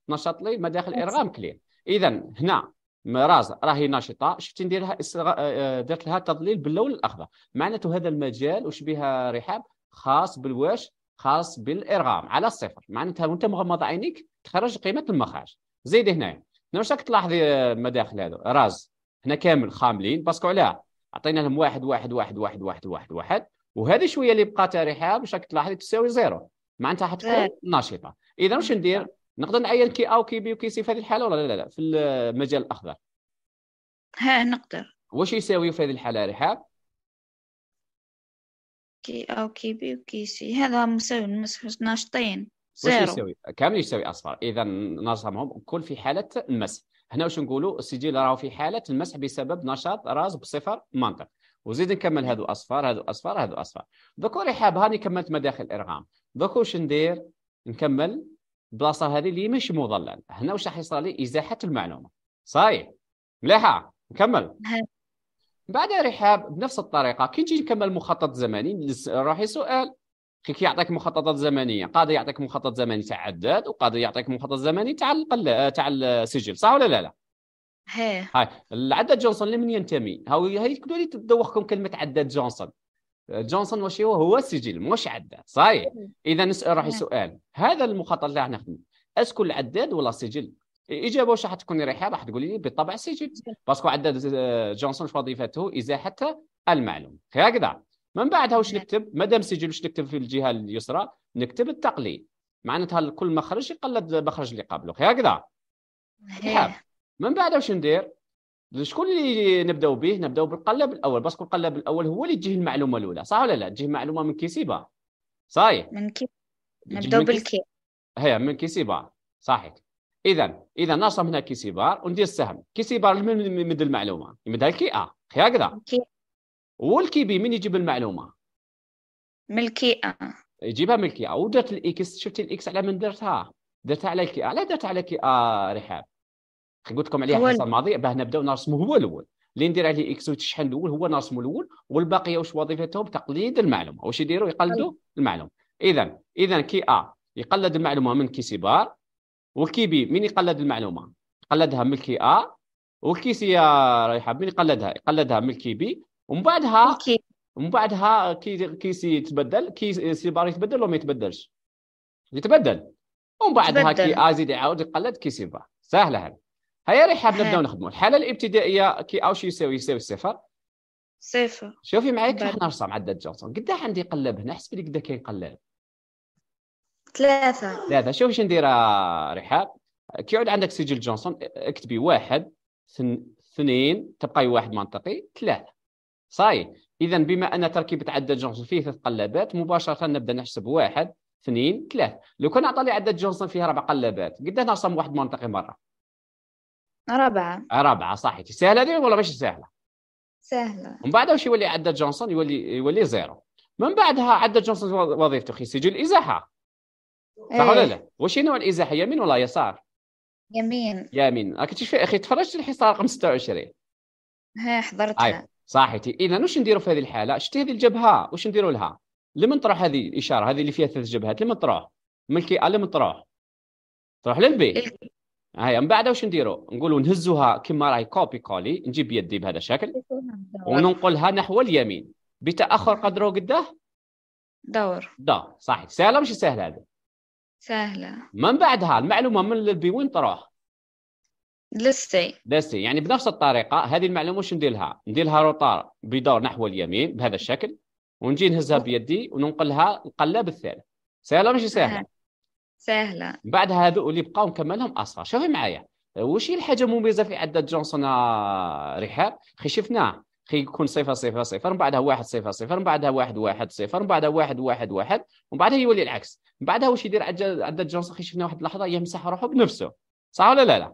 تنشط لي مداخل الارغام كلير اذا هنا راز راهي ناشطه شفتي ندير لها استغ... آه، آه، درت لها تضليل باللون الاخضر معناته هذا المجال وش بها رحاب خاص بالواش خاص بالارغام على الصفر معناتها وانت مغمض عينيك تخرج قيمه المخارج زيد هنايا هنا واش راك تلاحظي آه، المداخل هذو راز هنا كامل خاملين باسكو علاه عطينا لهم واحد واحد واحد واحد واحد واحد واحد وهذه شويه اللي بقات رحاب واش راك تلاحظي تساوي زيرو معناتها حتكون إيه. ناشطه اذا واش ندير نقدر نعين كي او كي بي وكي سي في هذه الحاله ولا لا لا لا في المجال الاخضر ها نقدر واش يساوي في هذه الحاله رحاب كي او كي بي وكي سي هذا مساوي ناشطين زيرو واش يساوي كامل يساوي اصفر اذا نرسمهم كل في حاله المسح هنا واش نقولوا السجل راهو في حاله المسح بسبب نشاط راس بصفر منطق وزيد نكمل هذو اصفار هذو اصفار هذو اصفار دوكو رحاب هاني كملت مداخل الارغام دوكو واش ندير نكمل البلاصه هذه اللي ماشي مظلل هنا واش راح يصرى لي ازاحه المعلومه صحيح مليحه نكمل بعد رحاب بنفس الطريقه كي تجي تكمل مخطط زمني روحي سؤال كي يعطيك مخططات زمنيه قادر يعطيك مخطط زمني تاع عداد وقادر يعطيك مخطط زمني تاع القل تاع السجل صح ولا لا لا هي هاي العداد جونسون لمن ينتمي هاو هي كلوا لي تدوخكم كلمه عداد جونسون جونسون واش هو هو السجل مش عداد صحيح إيه. اذا نسال روحي سؤال هذا المخطط اللي راح نخدم اسكو العداد ولا السجل الاجابه إيه، واش راح تكون رايحه راح تقولي لي بالطبع السجل باسكو عداد آه، جونسون وظيفته ازاحه المعلوم هكذا من بعدها واش نعم. نكتب مادام سجل واش نكتب في الجهه اليسرى نكتب التقليد معناتها كل مخرج يقلد المخرج اللي قبله هكذا من بعد واش ندير شكون اللي نبداو به نبداو بالقلب الاول باسكو القلب الاول هو اللي تجيه المعلومه الاولى صح ولا لا تجيه معلومه من كيسيبا صحيح من كي نبداو بالكي هيا من كيسيبا صحيح اذا اذا نرسم هنا كيسيبار وندير السهم كيسيبار من يمد المعلومه يمدها الكي ا آه. هكذا والكي بي من يجيب المعلومه من الكي ا آه. يجيبها من الكي ا آه. ودرت الاكس شفتي الاكس على من درتها درتها على الكي ا لا درتها على كي ا رحاب قلت لكم عليه الحصه الماضيه باه نبداو نرسمو هو الاول اللي ندير عليه اكس وتشحن الاول هو نرسمو الاول والباقيه واش وظيفتهم تقليد المعلومه واش يديروا يقلدوا المعلومه اذا اذا كي ا يقلد المعلومه من كي سي بار وكي بي من يقلد المعلومه يقلدها من كي ا وكي سي رايحه من يقلدها يقلدها من كي بي ومن بعدها ومن بعدها كي كي سي يتبدل كي سي بار يتبدل ولا ما يتبدلش يتبدل ومن بعدها كي ا زيد يعاود يقلد كي سي بار سهله هذه هيا ريحه نبداو نخدموا الحاله الابتدائيه كي او شي يساوي يساوي صفر صفر شوفي معايا كيف نرسم عدد جونسون قد عندي قلب هنا حسب لي قد كاين قلب ثلاثة ثلاثة شوفي شنو ندير رحاب كي يعود عندك سجل جونسون اكتبي واحد اثنين تبقاي واحد منطقي ثلاثة صاي إذا بما أن تركيبة عدد جونسون فيه ثلاث قلبات مباشرة نبدأ نحسب واحد اثنين ثلاثة لو كان لي عدد جونسون فيها أربع قلبات قد نرسم واحد منطقي مرة رابعه رابعه صحيح سهلة دي ولا مش سهلة؟ سهلة من بعدها وش يولي عدد جونسون يولي يولي زيرو من بعدها عدد جونسون وظيفته اخي سجل إزاحة صح ولا إيه. لا؟ وش نوع الإزاحة يمين ولا يسار؟ يمين يمين اكيد شوف اخي تفرجت الحصار رقم 26 ها حضرتها أيوه. طيب، صحيتي اذا واش نديروا في هذه الحاله شتي هذه الجبهه واش نديروا لها لمن تروح هذه الاشاره هذه اللي فيها ثلاث جبهات لمن تروح ملكي لمن تروح تروح للبي هيا من بعد واش نديرو نقولوا نهزوها كما راهي كوبي كولي نجيب يدي بهذا الشكل وننقلها نحو اليمين بتاخر قدره قداه دور دور صحيح سهله مش سهله هذه سهله من بعدها المعلومه من البي وين تروح لستي لستي يعني بنفس الطريقه هذه المعلومه واش ندير لها ندير لها روتار بدور نحو اليمين بهذا الشكل ونجي نهزها بيدي وننقلها القلاب الثالث سهله مش سهله سهله بعد هذو اللي بقاو مكملهم اصغر شوفي معايا واش هي الحاجه المميزه في عداد جونسون رحاب خي شفناه خي يكون صفر صفر صفر من بعدها واحد صفر صفر من بعدها واحد واحد صفر من بعدها واحد واحد واحد ومن بعدها يولي العكس من بعدها واش يدير عداد جونسون خي شفنا واحد اللحظه يمسح روحه بنفسه صح ولا لا لا؟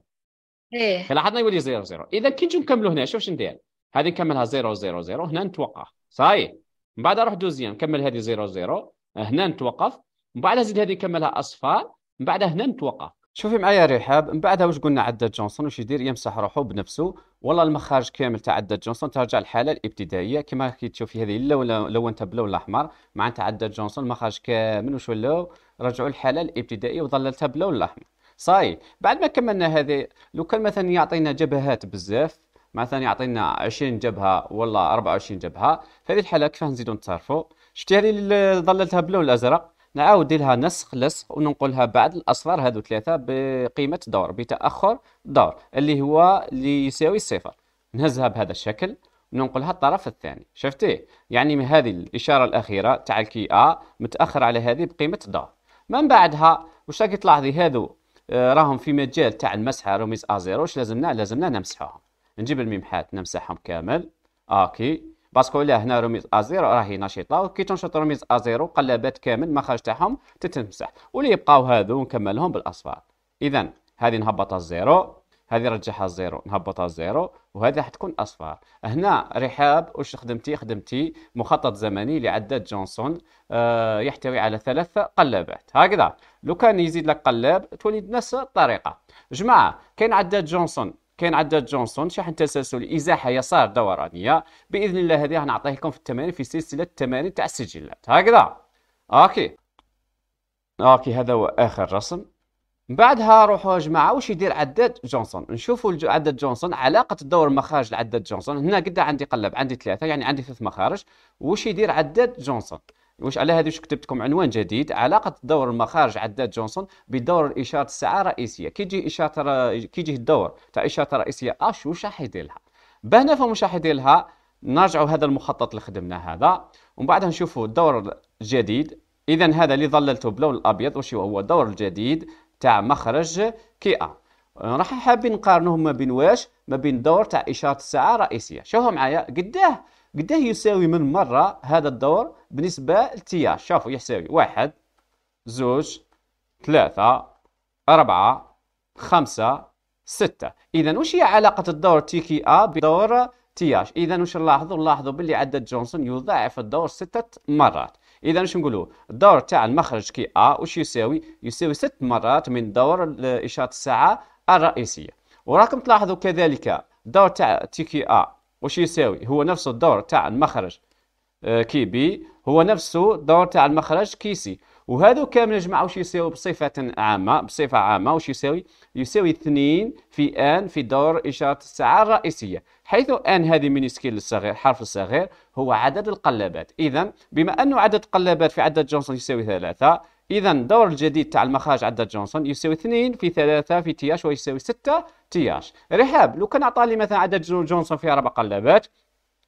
ايه لاحظنا يولي زيرو زيرو اذا كي نجي نكملوا هنا شوف شنو ندير هذه نكملها زيرو زيرو زيرو هنا نتوقف صاي من بعد نروح دوزيام نكمل هذه زيرو زيرو هنا نتوقف من بعدها زيد هذه كملها اصفار من بعدها هنا نتوقف شوفي معايا رحاب من بعدها واش قلنا عدة جونسون واش يدير يمسح روحو بنفسه والله المخارج كامل تاع عدة جونسون ترجع الحالة الابتدائية كما كي تشوفي هذه الاولى لونتها بلون الاحمر مع تاع عدة جونسون المخارج كامل واش ولاو رجعوا الحالة الابتدائية وظللتها بلون الاحمر صاي بعد ما كملنا هذه لو كان مثلا يعطينا جبهات بزاف مثلا يعطينا 20 جبهه ولا 24 جبهه في هذه الحاله كيفاه نزيدو نتصرفوا شتي هذه اللي ظللتها بلون الازرق نعاود لها نسخ لصق وننقلها بعد الاسرار هذو ثلاثه بقيمه دور بتاخر دور اللي هو اللي يساوي صفر نهزها بهذا الشكل وننقلها الطرف الثاني شفتيه يعني هذه الاشاره الاخيره تاع الكي ا متاخر على هذه بقيمه دور من بعدها واش راكي تلاحظي هذو آه، راهم في مجال تاع المسحه رميز ا 0 واش لازمنا لازمنا نمسحوهم نجيب الميمحات نمسحهم كامل اوكي باسكو الا هنا رميز ازيرو راهي نشيطه وكي تنشط رميز ازيرو قلبات كامل مخارج تاعهم تتمسح واللي يبقاو هذو نكملهم بالاصفار اذا هذه نهبطها الزيرو هذه رجعها الزيرو نهبطها الزيرو وهذه حتكون اصفار هنا رحاب واش خدمتي خدمتي مخطط زمني لعداد جونسون آه يحتوي على ثلاث قلابات هكذا لو كان يزيد لك قلاب تولي نفس الطريقه جماعه كاين عداد جونسون كاين عندها جونسون شحن تسلسل ازاحه يسار دورانيه باذن الله هذه غنعطيه لكم في التمارين في سلسله التمارين تاع السجلات هكذا اوكي اوكي هذا هو اخر رسم من بعدها روحوا يا جماعه واش يدير عداد جونسون نشوفوا عداد جونسون علاقه الدور مخارج لعداد جونسون هنا قد عندي قلب عندي ثلاثه يعني عندي ثلاث مخارج واش يدير عداد جونسون واش على هذه واش كتبت لكم عنوان جديد علاقه دور المخارج عداد جونسون بدور اشاره الساعه الرئيسيه كي تجي اشاره كي يجي الدور تاع اشاره رئيسيه اش واش راح يدير لها بهنا فمش راح يدير لها نرجعوا هذا المخطط اللي خدمناه هذا ومن بعدها نشوفوا الدور الجديد اذا هذا اللي ظللته باللون الابيض واش هو الدور الجديد تاع مخرج كي ا راح حابين نقارنهم ما بين واش ما بين الدور تاع اشاره الساعه الرئيسيه شوفوا معايا قداه قداه يساوي من مرة هذا الدور بالنسبة للتيار شافوا يساوي واحد زوج ثلاثة أربعة خمسة ستة إذا وش هي علاقة الدور تي كي أ بدور تياش إذا وش نلاحظوا نلاحظوا باللي عدد جونسون يضاعف الدور ستة مرات إذا وش نقولوا الدور تاع المخرج كي أ وش يساوي يساوي ست مرات من دور إشارة الساعة الرئيسية وراكم تلاحظوا كذلك الدور تاع تي كي أ وش يساوي هو نفسه الدور تاع المخرج آه، كي بي هو نفسه الدور تاع المخرج كي سي وهذو كامل نجمع وش يساوي بصفة عامة بصفة عامة وش يساوي يساوي اثنين في ان في دور إشارة الساعة الرئيسية حيث ان هذه مينيسكيل الصغير حرف الصغير هو عدد القلابات إذا بما أنه عدد القلابات في عدد جونسون يساوي ثلاثة إذا دور الجديد تاع المخرج عدة جونسون يساوي 2 في 3 في تي اش ويساوي 6 تي اش رحاب لو كان عطاني مثلا عدد جونسون في أربع قلابات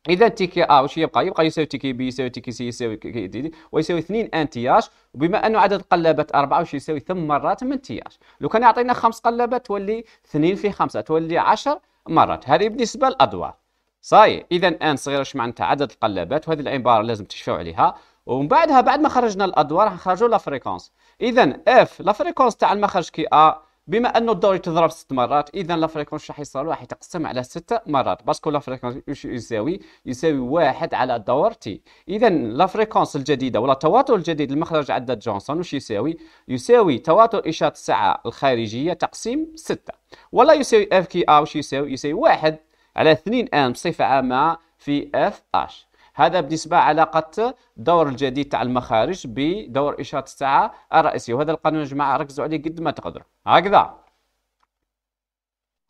اذا تي كي ا آه، وش يبقى يبقى يساوي تي كي بي يساوي تي كي سي يساوي كي دي دي ويساوي 2 ان تي اش وبما انه عدد القلابات اربعه وش يساوي ثم مرات من تي اش لو كان يعطينا خمس قلابات تولي 2 في 5 تولي 10 مرات هذه بالنسبه للادوار صاي اذا ان صغيرة وش معناتها عدد القلابات وهذه العباره لازم تشفعوا عليها ومن بعدها بعد ما خرجنا الادوار نخرجوا لا فريكونس اذا اف لا فريكونس تاع المخرج كي ا بما انه الدور يتضرب ست مرات اذا لا فريكونس راح يصير راح يتقسم على ست مرات باسكو لا فريكونس يساوي يساوي واحد على الدور تي اذا لا فريكونس الجديده ولا التواتر الجديد لمخرج عدة جونسون واش يساوي يساوي تواتر اشاره الساعه الخارجيه تقسيم ستة ولا يساوي اف كي ا واش يساوي يساوي واحد على 2 ان بصفه عامه في اف اش هذا بالنسبه علاقه دور الجديد تاع المخارج بدور اشاره الساعه الرئيسية وهذا القانون يا جماعه ركزوا عليه قد ما تقدروا هكذا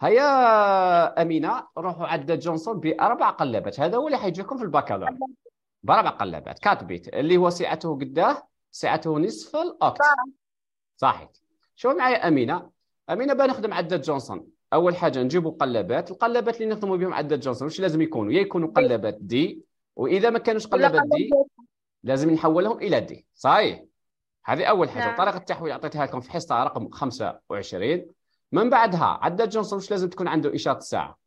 هيا امينه روحوا عند جونسون باربع قلابات هذا هو اللي حيجيكم في البكالوريا باربع قلابات كات بيت اللي هو سعته قداه سعته نصف الاوكت صحيح شوف معايا امينه امينه بقى نخدم عدة جونسون اول حاجه نجيبوا قلابات القلابات اللي نخدموا بهم عدة جونسون واش لازم يكونوا يا يكونوا قلابات دي واذا ما كانوش قلبات دي لازم نحولهم الى دي صحيح هذه اول حاجه نعم. طريقه التحويل عطيتها لكم في حصه رقم 25 من بعدها عداد جونسون واش لازم تكون عنده اشاره الساعه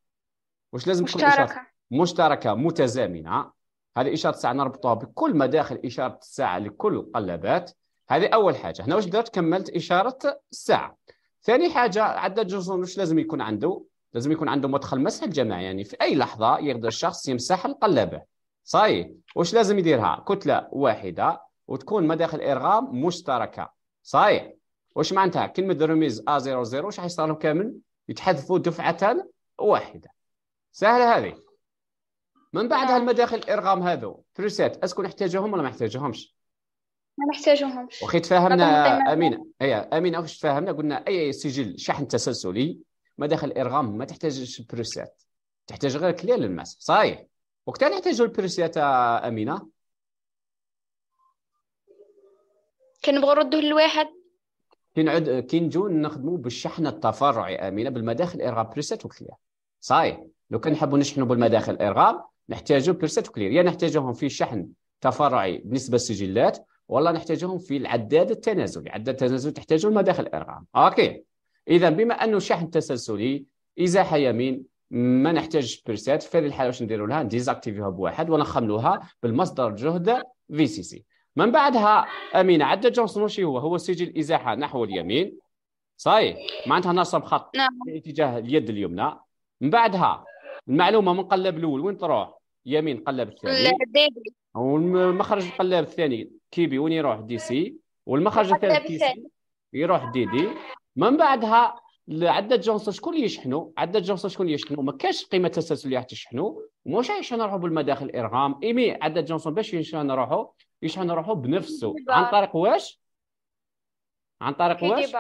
واش لازم تكون مشتركه إشارة مشتركه متزامنه هذه اشاره الساعه نربطها بكل مداخل اشاره الساعه لكل القلبات هذه اول حاجه هنا واش درت كملت اشاره الساعه ثاني حاجه عداد جونسون واش لازم يكون عنده لازم يكون عنده مدخل مسح الجماعي يعني في اي لحظه يقدر الشخص يمسح القلابه صحيح واش لازم يديرها كتله واحده وتكون مداخل ارغام مشتركه صحيح واش معناتها كلمه ا A00 واش حيصير لهم كامل يتحذفوا دفعه واحده سهله هذه من بعد هالمداخل الارغام هذو تروسات اسكو نحتاجهم ولا ما نحتاجهمش ما نحتاجهمش وخي تفاهمنا امينه اي امينه واش تفاهمنا قلنا اي سجل شحن تسلسلي مداخل الارغام ما تحتاجش بروسات تحتاج غير كليل الماس صحيح وقتا نحتاجوا البرشيا تاع امينه كنبغوا نردوه لواحد كي نعد كي نجو نخدموا بالشحن التفرعي امينه بالمداخل ارغام بريسيت وكلير صاي لو كان نحبوا نشحنوا بالمداخل إرغام نحتاجوا بريسيت وكلير يا يعني نحتاجوهم في شحن تفرعي بالنسبه للسجلات ولا نحتاجهم في العداد التنازلي عداد التنازلي تحتاجوا المداخل ارغام اوكي اذا بما انه شحن تسلسلي ازاحه يمين ما نحتاجش برسات في هذه الحاله واش نديروا لها ديزاكتيفيها بواحد ونخملوها بالمصدر جهد في سي سي من بعدها امينه عدى جونسون وش هو هو سجل ازاحه نحو اليمين صحيح معناتها نصب خط نعم. اتجاه اليد اليمنى من بعدها المعلومه من قلب الاول وين تروح يمين قلب الثاني والمخرج القلاب الثاني كيبي وين يروح دي سي والمخرج الثالث يروح دي دي من بعدها لعدة جونسون شكون اللي يشحنوا عدة جونسون شكون اللي يشحنوا ما كاش قيمه التسلسل اللي يشحنوا ومش يشحن روحو بالمداخل الارغام ايمي عدة جونسون باش يشحن روحو يشحن روحو بنفسه عن طريق واش عن طريق واش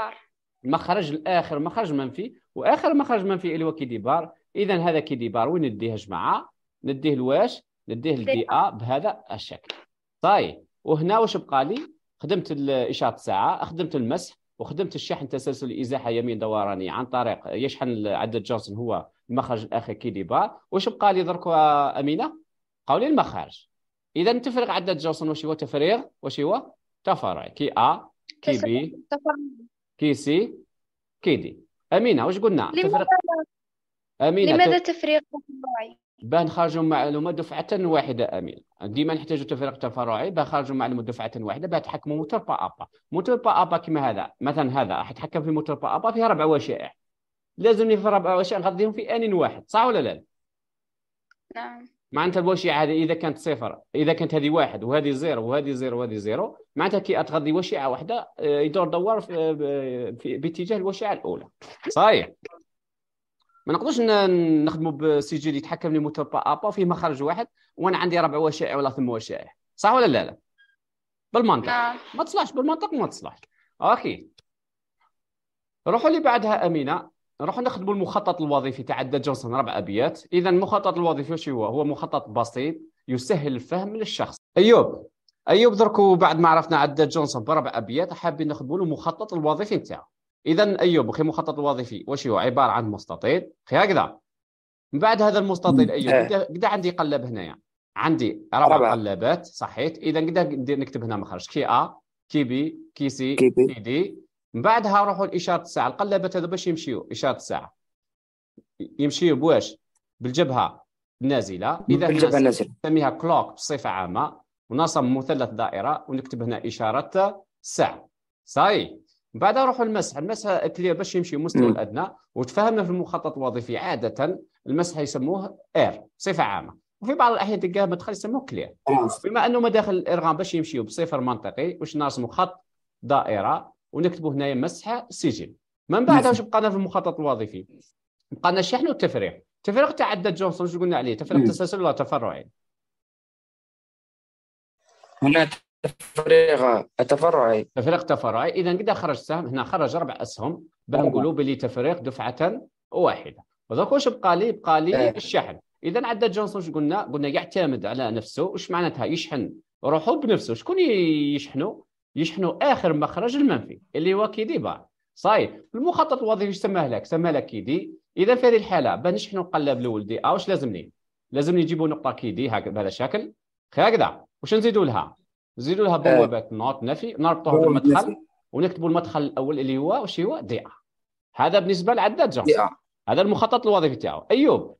المخرج الاخر مخرج منفي واخر مخرج منفي اللي هو كيديبار اذا هذا كيديبار وين نديه يا جماعه نديه لواش نديه لدي ا بهذا الشكل طيب وهنا واش بقى لي خدمت اشاره الساعه خدمت المسح وخدمت الشحن تسلسل ازاحه يمين دوراني عن طريق يشحن عدد جونسون هو المخرج الاخر بار واش بقى لي درك امينه بقاو لي المخارج اذا تفرغ عدد جونسون واش هو تفريغ واش هو تفرع كي ا كي بي كي سي كي دي امينه واش قلنا تفرغ امينه لماذا تفريغ تفرعي بان خرجوا معلومه دفعه واحده امين ديما نحتاجوا تفريق تفرعي باه خرجوا معلومه دفعه واحده باه تحكموا موتور با ابا موتور با ابا كما هذا مثلا هذا راح يتحكم في موتور با ابا فيه ربع وشائع لازمني في ربع وشائع نغذيهم في ان واحد صح ولا لا؟ نعم معناتها الوشيعه هذه اذا كانت صفر اذا كانت هذه واحد وهذه زيرو وهذه زيرو وهذه زيرو معناتها كي تغذي وشيعه واحده آه، يدور دوار في, آه، آه، في باتجاه الوشيعه الاولى صحيح ما نقدرش نخدموا اللي يتحكم لي موتور با ابا وفيه مخرج واحد وانا عندي ربع وشائع ولا ثم وشائع صح ولا لا لا بالمنطق لا. نعم. ما تصلحش بالمنطق ما تصلحش اوكي نروحوا اللي بعدها امينه نروحوا نخدموا المخطط الوظيفي تاع جونسون ربع ابيات اذا المخطط الوظيفي واش هو هو مخطط بسيط يسهل الفهم للشخص ايوب ايوب دركو بعد ما عرفنا عدد جونسون بربع ابيات حابين نخدموا له المخطط الوظيفي نتاعو اذا ايوب اخي مخطط الوظيفي واش هو عباره عن مستطيل اخي هكذا من بعد هذا المستطيل ايوب قد عندي قلب هنايا يعني. عندي ربع قلبات صحيت اذا قد نكتب هنا مخرج كي ا كي بي كي سي كي, بي. كي دي من بعدها نروحوا لاشاره الساعه القلبات هذو باش يمشيو اشاره الساعه يمشيو بواش بالجبهه النازله اذا بالجبهه النازله نسميها كلوك بصفه عامه ونرسم مثلث دائره ونكتب هنا اشاره الساعه صاي بعدها نروحوا المسح المسح كلير باش يمشي المستوى الادنى وتفهمنا في المخطط الوظيفي عاده المسح يسموه اير بصفه عامه وفي بعض الاحيان تلقاه مدخل يسموه كلير نعم. بما انه مداخل الارغام باش يمشيوا بصفر منطقي واش نرسموا خط دائره ونكتبوا هنايا مسح سجل من بعد واش بقى لنا في المخطط الوظيفي بقى لنا الشحن والتفريغ تفريغ تاع عدة جونسون شو قلنا عليه تفريغ تسلسل ولا تفرعي هنا تفريغ تفرعي تفريغ تفرعي اذا كده خرج سهم هنا خرج اربع اسهم بنقولوا أيوة. بلي تفريغ دفعه واحده وذاك واش بقى لي بقى لي إيه. الشحن اذا عدى جونسون واش قلنا قلنا يعتمد على نفسه واش معناتها يشحن روحه بنفسه شكون يشحنوا يشحنوا اخر مخرج المنفي اللي هو كيدي بار صاي المخطط الوظيفي اش سماه لك سماه لك كيدي اذا في هذه الحاله باش نشحنوا لولدي الاول آه، دي واش لازمني لازم نجيبوا نقطه كيدي هكذا بهذا الشكل هكذا واش نزيدوا لها زيدوا لها بوابات آه. نوت نفي نربطوها بالمدخل ونكتبوا المدخل الاول اللي هو واش هو ا هذا بالنسبه لعداد جون هذا المخطط الوظيفي تاعو ايوب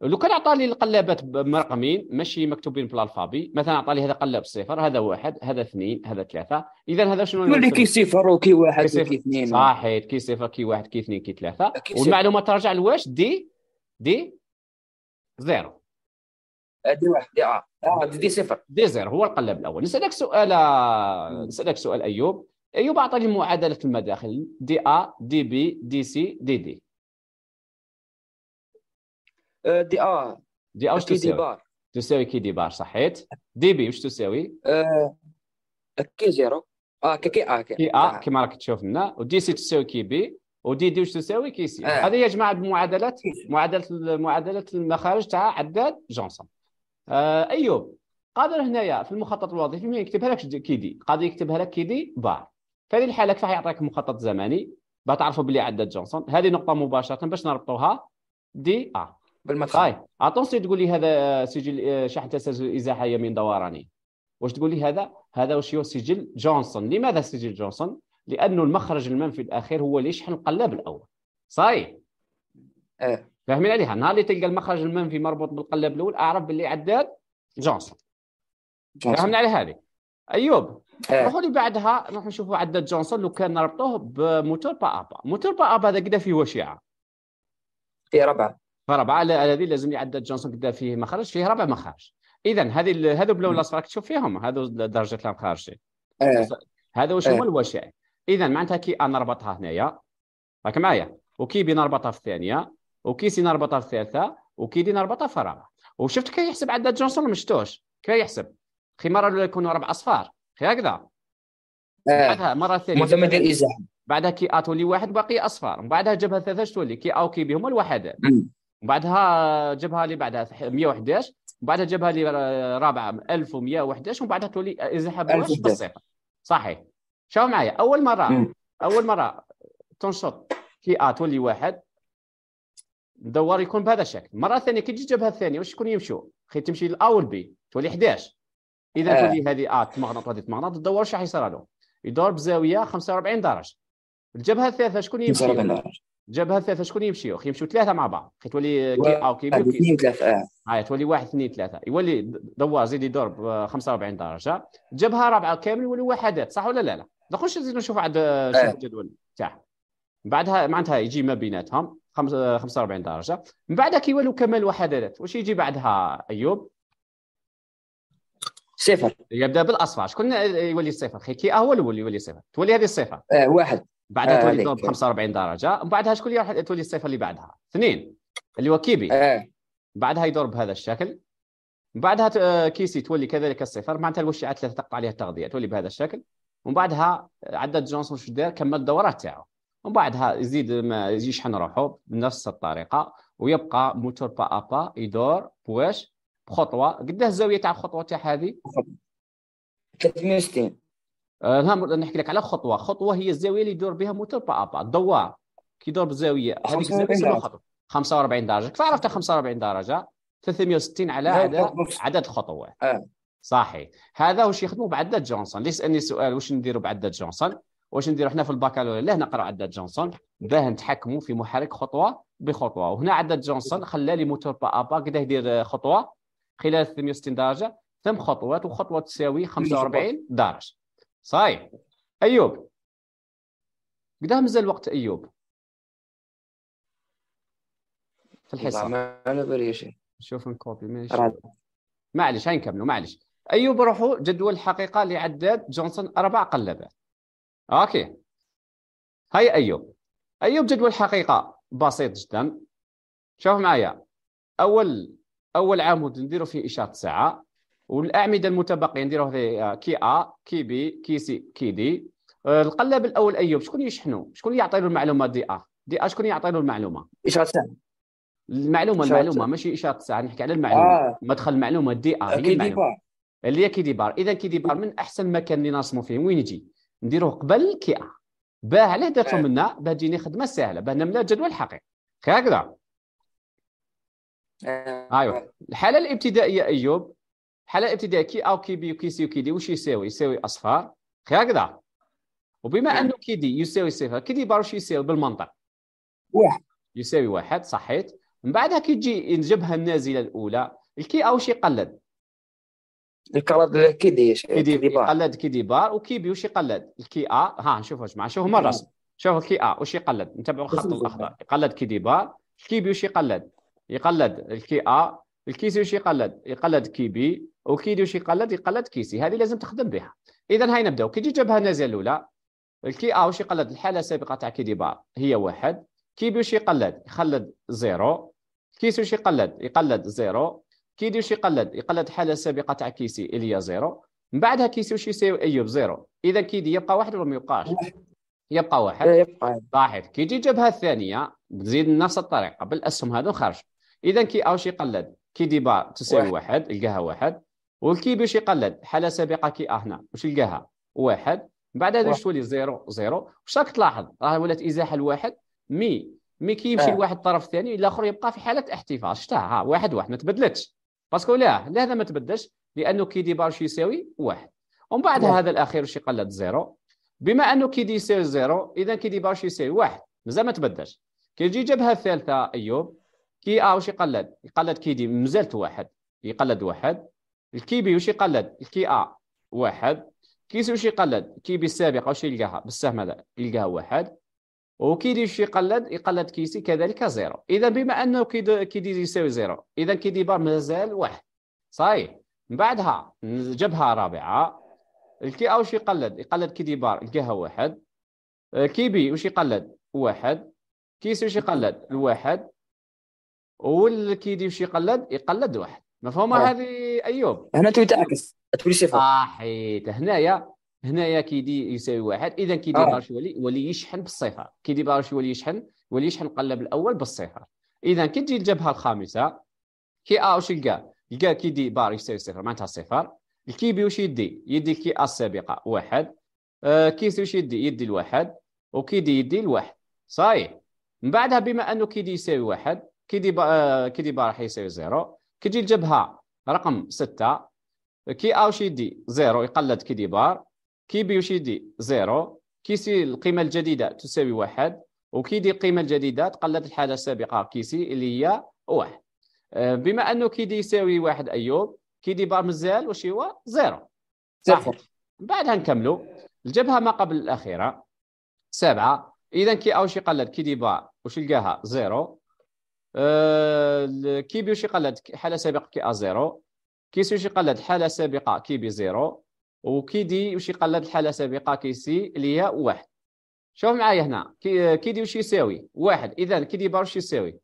لو كان عطى لي القلابات برقمين ماشي مكتوبين بالالفابي مثلا عطى لي هذا قلاب صفر هذا واحد هذا اثنين هذا ثلاثه اذا هذا شنو يولي كي صفر وكي واحد كي وكي اثنين صحيح كي صفر كي واحد كي اثنين كي ثلاثه والمعلومه ترجع لواش دي دي زيرو دي واحد دي اه دي صفر دي زير هو القلب الاول نسالك سؤال نسالك سؤال ايوب ايوب اعطاني معادله المداخل دي ا دي بي دي سي دي دي أه، دي ا دي ا وش تساوي؟ دي بار تساوي كي دي بار صحيت دي بي واش تساوي؟ أه، كي زيرو اه كي اه كي اه, آه. كما راك تشوف لنا ودي سي تساوي كي بي ودي دي واش تساوي كي سي أه. هذه آه. يا جماعه معادله معادله معادله المخارج تاع عداد جونسون آه، ايوب قادر هنايا في المخطط الوظيفي ما يكتبها لكش كيدي قادر يكتبها لك كيدي بار في هذه الحاله كيف يعطيك مخطط زمني باه تعرفوا بلي عدد جونسون هذه نقطه مباشره باش نربطوها دي ا بالمدخل طيب اتونسي تقول لي هذا آه، سجل آه، شحن تسلسل ازاحه يمين دوراني واش تقول لي هذا هذا واش هو سجل جونسون لماذا سجل جونسون لانه المخرج المنفي الاخير هو اللي يشحن القلاب الاول صحيح اه فاهمين عليها نهار اللي تلقى المخرج المنفي مربوط بالقلب الاول اعرف باللي عداد جونسون فهمنا على هذه ايوب نروحوا إيه. لي بعدها نروح نشوفوا عداد جونسون لو كان نربطوه بموتور با ابا موتور با ابا هذا قدا فيه وشيعه فيه ربعه فربعه الذي لازم يعدد جونسون قدا فيه مخرج فيه ربع مخارج اذا هذه هذو بلون الاصفر تشوف فيهم هذو درجه المخارجي أه. هذا واش هو إيه. الوشيع اذا معناتها كي انا نربطها هنايا راك معايا وكي بنربطها في الثانيه وكيسين ربطه الثالثه وكيدين ربطه فراغه وشفت كيحسب عدد جونسون مشتوش كيحسب خي مره الاولى يكونوا ربع اصفار خي هكذا آه. بعدها مره ثانيه بعدها كي اتولي آه واحد باقي اصفار من بعدها جبهه ثلاثه تولي كي آه وكي بهم الواحد من بعدها جبها لي بعدها 111 من بعدها جبها لي رابعه 1111 ومن بعدها تولي ازاحه بواش بالصفر صحيح شاو معايا اول مره مم. اول مره تنشط كي ا آه تولي واحد الدوار يكون بهذا الشكل مره ثانيه كي تجي الجبهه الثانيه واش شكون يمشوا خي تمشي للأ والبي تولي 11 اذا آه. تولي هذه ا آه، تمغنط وهذه تمغنط الدوار واش راح يصير له يدور بزاويه 45 درجه الجبهه الثالثه شكون يمشي الجبهه الثالثه شكون يمشيو يمشوا ثلاثه مع بعض خي تولي كي او كي بي اثنين ثلاثه اه هاي آه، تولي واحد اثنين ثلاثه يولي دوار زيد يدور ب 45 درجه الجبهه الرابعه كامل يولي وحدات صح ولا لا لا دخلش نزيدو نشوف عاد آه. الجدول تاعها بعدها معناتها يجي ما بيناتهم 45 درجه من بعد كيولوا كمال وحدات واش يجي بعدها ايوب صفر يبدا بالاصفر شكون يولي صفر خيكي آه، هو الاول يولي صفر تولي هذه الصفر آه واحد بعدها آه تولي 45 درجه من بعدها شكون اللي تولي الصفر اللي بعدها اثنين اللي هو كيبي آه. بعدها يدور بهذا الشكل من بعدها آه، كيسي تولي كذلك الصفر معناتها الوشيعات اللي تقطع عليها التغذيه تولي بهذا الشكل ومن بعدها عدد جونسون شو دار كمل الدورات تاعو ومن بعدها يزيد ما يشحن روحه بنفس الطريقه ويبقى موتور با ابا يدور بواش بخطوه قداه الزاويه تاع الخطوه تاع هذه 360 آه نحكي لك على خطوه خطوه هي الزاويه اللي يدور بها موتور با ابا الدوار كي يدور بزاويه هذيك الزاويه 45 درجه كيف عرفت 45 درجه 360 على عدد عدد خطوات آه. صحيح هذا واش يخدموا بعدد جونسون ليس اني سؤال واش نديروا بعدد جونسون واش نديرو حنا في الباكالوريا لا نقرا عدة جونسون باه نتحكموا في محرك خطوه بخطوه وهنا عدة جونسون خلى لي موتور با ابا قداه يدير خطوه خلال 360 درجه ثم خطوات وخطوه تساوي 45 درجه صحيح ايوب قداه مازال الوقت ايوب في الحصه ما انا بالي شوف نكوبي ماشي معليش نكملوا معليش ايوب روحوا جدول الحقيقه لعداد جونسون اربع قلبات اوكي هاي ايوب ايوب جدول حقيقه بسيط جدا شوف معايا اول اول عمود نديرو فيه اشاره الساعه والاعمده المتبقيه نديروها في آه، كي ا كي بي كي سي كي دي آه، القلب الاول ايوب شكون يشحنو شكون يعطي له المعلومه دي ا دي ا شكون يعطي له المعلومه اشاره الساعه المعلومه المعلومه ماشي اشاره الساعه نحكي على المعلومه آه. مدخل المعلومه دي ا هي المعلومه اللي هي كيدي بار اذا كيدي بار من احسن مكان اللي نرسموا فيه وين يجي نديروه قبل الكيئه باه علاه درتو منا باه تجيني خدمه سهله باه نملا الجدول الحقيقي هكذا آه. ايوه الحاله الابتدائيه ايوب الحاله الابتدائيه كي او كي بي وكي سي وكي دي واش يساوي يساوي اصفار هكذا وبما إيه. انه كي دي يساوي صفر كي دي واش يساوي بالمنطق واحد يساوي واحد صحيت من بعدها كي تجي الجبهه النازله الاولى الكي او شي يقلد الكراد كي داير كيدي قلد كيدي بار وكيبي وش يقلد الكي ا آه. ها نشوفوا جماعه شوفوا من الرسم شوفوا الكي ا آه. وش يقلد نتبعوا الخط الاخضر يقلد كيدي بار كيبي وش يقلد يقلد الكي ا آه. الكيسي وش يقلد يقلد كيبي وكيدي وش يقلد يقلد كيسي هذه لازم تخدم بها اذا هاي نبداو كي تجي جبهه نازله الاولى الكي ا وش يقلد الحاله السابقه تاع كيدي بار هي واحد كيبي وش يقلد يقلد زيرو كيسي وش يقلد يقلد زيرو كيدي شي يقلد يقلد الحاله السابقه تاع كيسي اليا زيرو من بعدها كيسي واش يساوي ايوب زيرو اذا كيدي يبقى واحد ولا ما يبقاش يبقى واحد يبقى واحد كي يجي جابها الثانيه تزيد نفس الطريقه بالاسهم هذو خرج اذا كي او شي يقلد كي با تساوي واحد لقاها واحد والكي باش يقلد حاله سابقه كي أه هنا واش لقاها واحد من بعد هذا تولي زيرو زيرو واش راك تلاحظ راه ولات ازاحه الواحد مي مي كي يمشي آه. لواحد الطرف الثاني الاخر يبقى في حاله احتفاظ شتاها واحد واحد ما تبدلتش باسكو لا لا هذا ما تبدلش لانه كي دي بارش يساوي واحد ومن بعد هذا الاخير شي قلت زيرو بما انه كي دي يساوي زيرو اذا كي دي بارش يساوي واحد مازال ما تبدلش كي يجي جبهه الثالثه ايوب كي ا آه واش يقلد يقلد كي دي مازالت واحد يقلد واحد الكي بي واش يقلد الكي ا واحد سي واش يقلد كي بي السابقه واش يلقاها بالسهم هذا يلقاها واحد وكي يدير شي يقلد يقلد كيسي كذلك زيرو اذا بما انه كيدير يساوي زيرو اذا بار مازال واحد صحيح من بعدها جبهه رابعه الكي او شي يقلد يقلد بار لقاها واحد آه، كيبي واش يقلد واحد كيسي واش يقلد الواحد والكيدي واش يقلد يقلد واحد مفهومه هذه ايوب هنا تولي تعكس تولي صفر صحيت هنايا هنايا كيدي يساوي واحد اذا كيدي آه. يولي ولي يشحن بالصفر كيدي ارشي يولي يشحن ولي يشحن قلب الاول بالصفر اذا كي تجي الجبهه الخامسه كي ا واش يلقى يلقى كيدي بار يساوي صفر معناتها صفر الكيبي واش يدي يدي الكي ا السابقه واحد آه، كي سي واش يدي يدي الواحد وكيدي يدي الواحد صحيح من بعدها بما انه كيدي يساوي واحد كيدي با... آه، كيدي بار راح يساوي زيرو تجي الجبهه رقم ستة كي ا واش يدي زيرو يقلد كيدي بار كي يدي زيرو كيسي القيمة الجديدة تساوي واحد وكي دي القيمة الجديدة تقلد الحالة السابقة كيسي اللي هي واحد آه، بما أنه كي دي يساوي واحد أيوب كي دي بار مزال واش هو زيرو صفر بعدها نكملوا الجبهة ما قبل الأخيرة سبعة إذا كي أو شي كي دي بار واش يلقاها زيرو أه كي بي وش يقلد حالة سابقة كي أ زيرو كي سي يقلد حالة سابقة كي بي زيرو وكيدي واش قلت الحاله سابقه كيسي اللي هي واحد شوف معايا هنا كيدي واش يساوي واحد اذا كيدي بار واش يساوي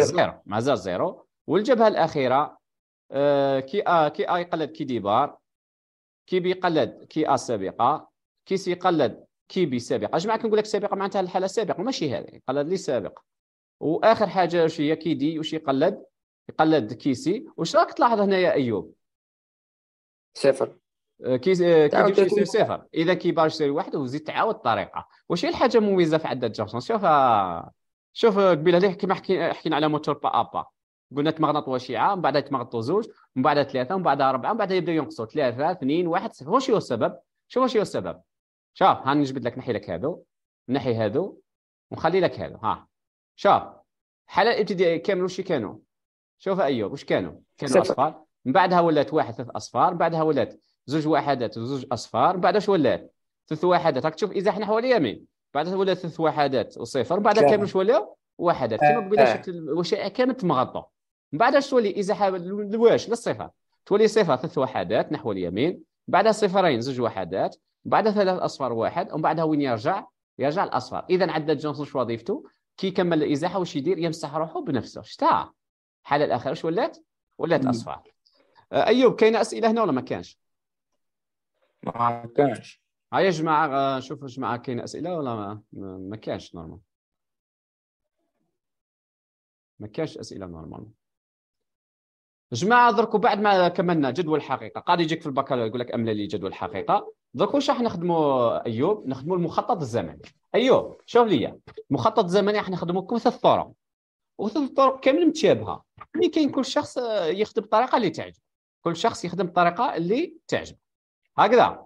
زيرو مازال زيرو والجبهه الاخيره آه، كي ا آه كي ا آه يقلد كيدي بار كي بي يقلد كي ا سابقه كي سي يقلد كي بي سابقه جماعه كنقول لك سابقه معناتها الحاله السابقه ماشي هذه يقلد لي سابق واخر حاجه واش هي كيدي واش يقلد يقلد كيسي واش راك تلاحظ هنا يا ايوب صفر آه، كي كي صفر اذا كيبان شي واحد وزيد تعاود الطريقه واش هي الحاجه مميزه في عدد جونسون شوف آه، شوف آه، قبيله عليه كما حكينا حكي على موتور با ابا قلنا تمغنطوا شيعه من بعد تمغنطوا زوج من بعد ثلاثه من بعد اربعه من بعد يبدا ينقصوا ثلاثه اثنين واحد صفر واش هو السبب شوف واش هو السبب شوف نجبد لك نحي لك هذو نحي هذو ونخلي لك هذو ها شوف حاله الابتدائيه كامل واش كانوا شوف ايوب واش كانوا كانوا اصفار من بعدها ولات واحد ثلاث اصفار من بعدها ولات زوج وحدات وزوج اصفار بعد اش ولا ثلاث وحدات راك تشوف اذا حنا حوالي يمين بعد ولا ثلاث وحدات وصفر بعد كامل ولا وحدات آه، كما قبيله آه. واش كانت مغطى من بعد اش تولي اذا حاب واش للصفر تولي صفر ثلاث وحدات نحو اليمين بعدها صفرين زوج وحدات بعدها ثلاث اصفار واحد ومن بعدها وين يرجع يرجع الاصفر اذا عدد جونسون شو وظيفته كي كمل الازاحه واش يدير يمسح روحه بنفسه شتا حالة الاخر واش ولات ولات اصفر آه، ايوب كاينه اسئله هنا ولا ما كانش ما كانش هيا آه، جماعة آه، شوف يا جماعة كاين أسئلة ولا ما ما كانش نورمال ما كانش أسئلة نورمال جماعة دركو بعد ما كملنا جدول الحقيقة قاعد يجيك في البكالوريا يقول لك أملا لي جدول الحقيقة دركو واش راح نخدموا أيوب نخدموا المخطط الزمني أيوب شوف ليا المخطط الزمني راح نخدموا ثلاث طرق وثلاث طرق كامل متشابهة مي يعني كاين آه، كل شخص يخدم بطريقة اللي تعجب كل شخص يخدم بطريقة اللي تعجب هكذا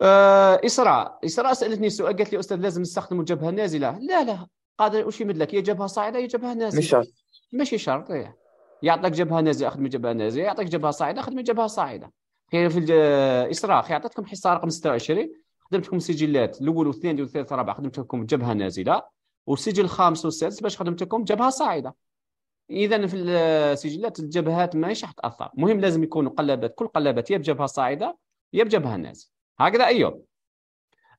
آه، اسراء اسراء سالتني سؤال قالت لي استاذ لازم نستخدم الجبهه النازله لا لا قادر وش يمد لك يا جبهه صاعده يا جبهه نازله مش شرط ماشي شرط إيه. يعطيك جبهه نازله اخدم جبهه نازله يعطيك جبهه صاعده اخدم جبهه صاعده خير في آه، اسراء اخي عطيتكم حصه رقم 26 خدمتكم سجلات الاول والثاني والثالث والرابع خدمت لكم جبهه نازله والسجل الخامس والسادس باش خدمت لكم جبهه صاعده اذا في السجلات الجبهات ماهيش تاثر مهم لازم يكونوا قلبات كل قلبات يا بجبهه صاعده يا بجبهه نازله هكذا ايوب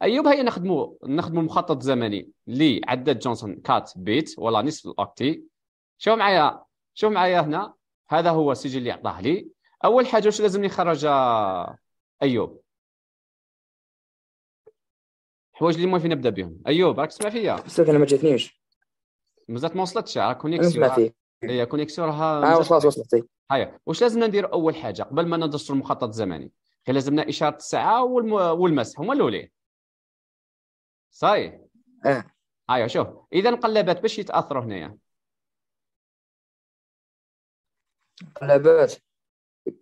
ايوب هيا نخدموا نخدموا مخطط زمني لعداد جونسون كات بيت ولا نصف الاوكتي شوف معايا شوف معايا هنا هذا هو السجل اللي عطاه لي اول حاجه واش لازم نخرج ايوب حوايج اللي في نبدا بهم ايوب راك تسمع فيا استاذ انا ما جاتنيش مازالت ما وصلتش راك كونيكسيون هي كونيكسيون راها اه وصلت وصلت إيه. هيا واش لازمنا ندير اول حاجه قبل ما ندرسوا المخطط الزمني غير لازمنا اشاره الساعه والم... والمسح هما الاولين صاي اه هيا شوف اذا قلبات باش يتاثروا هنايا قلبات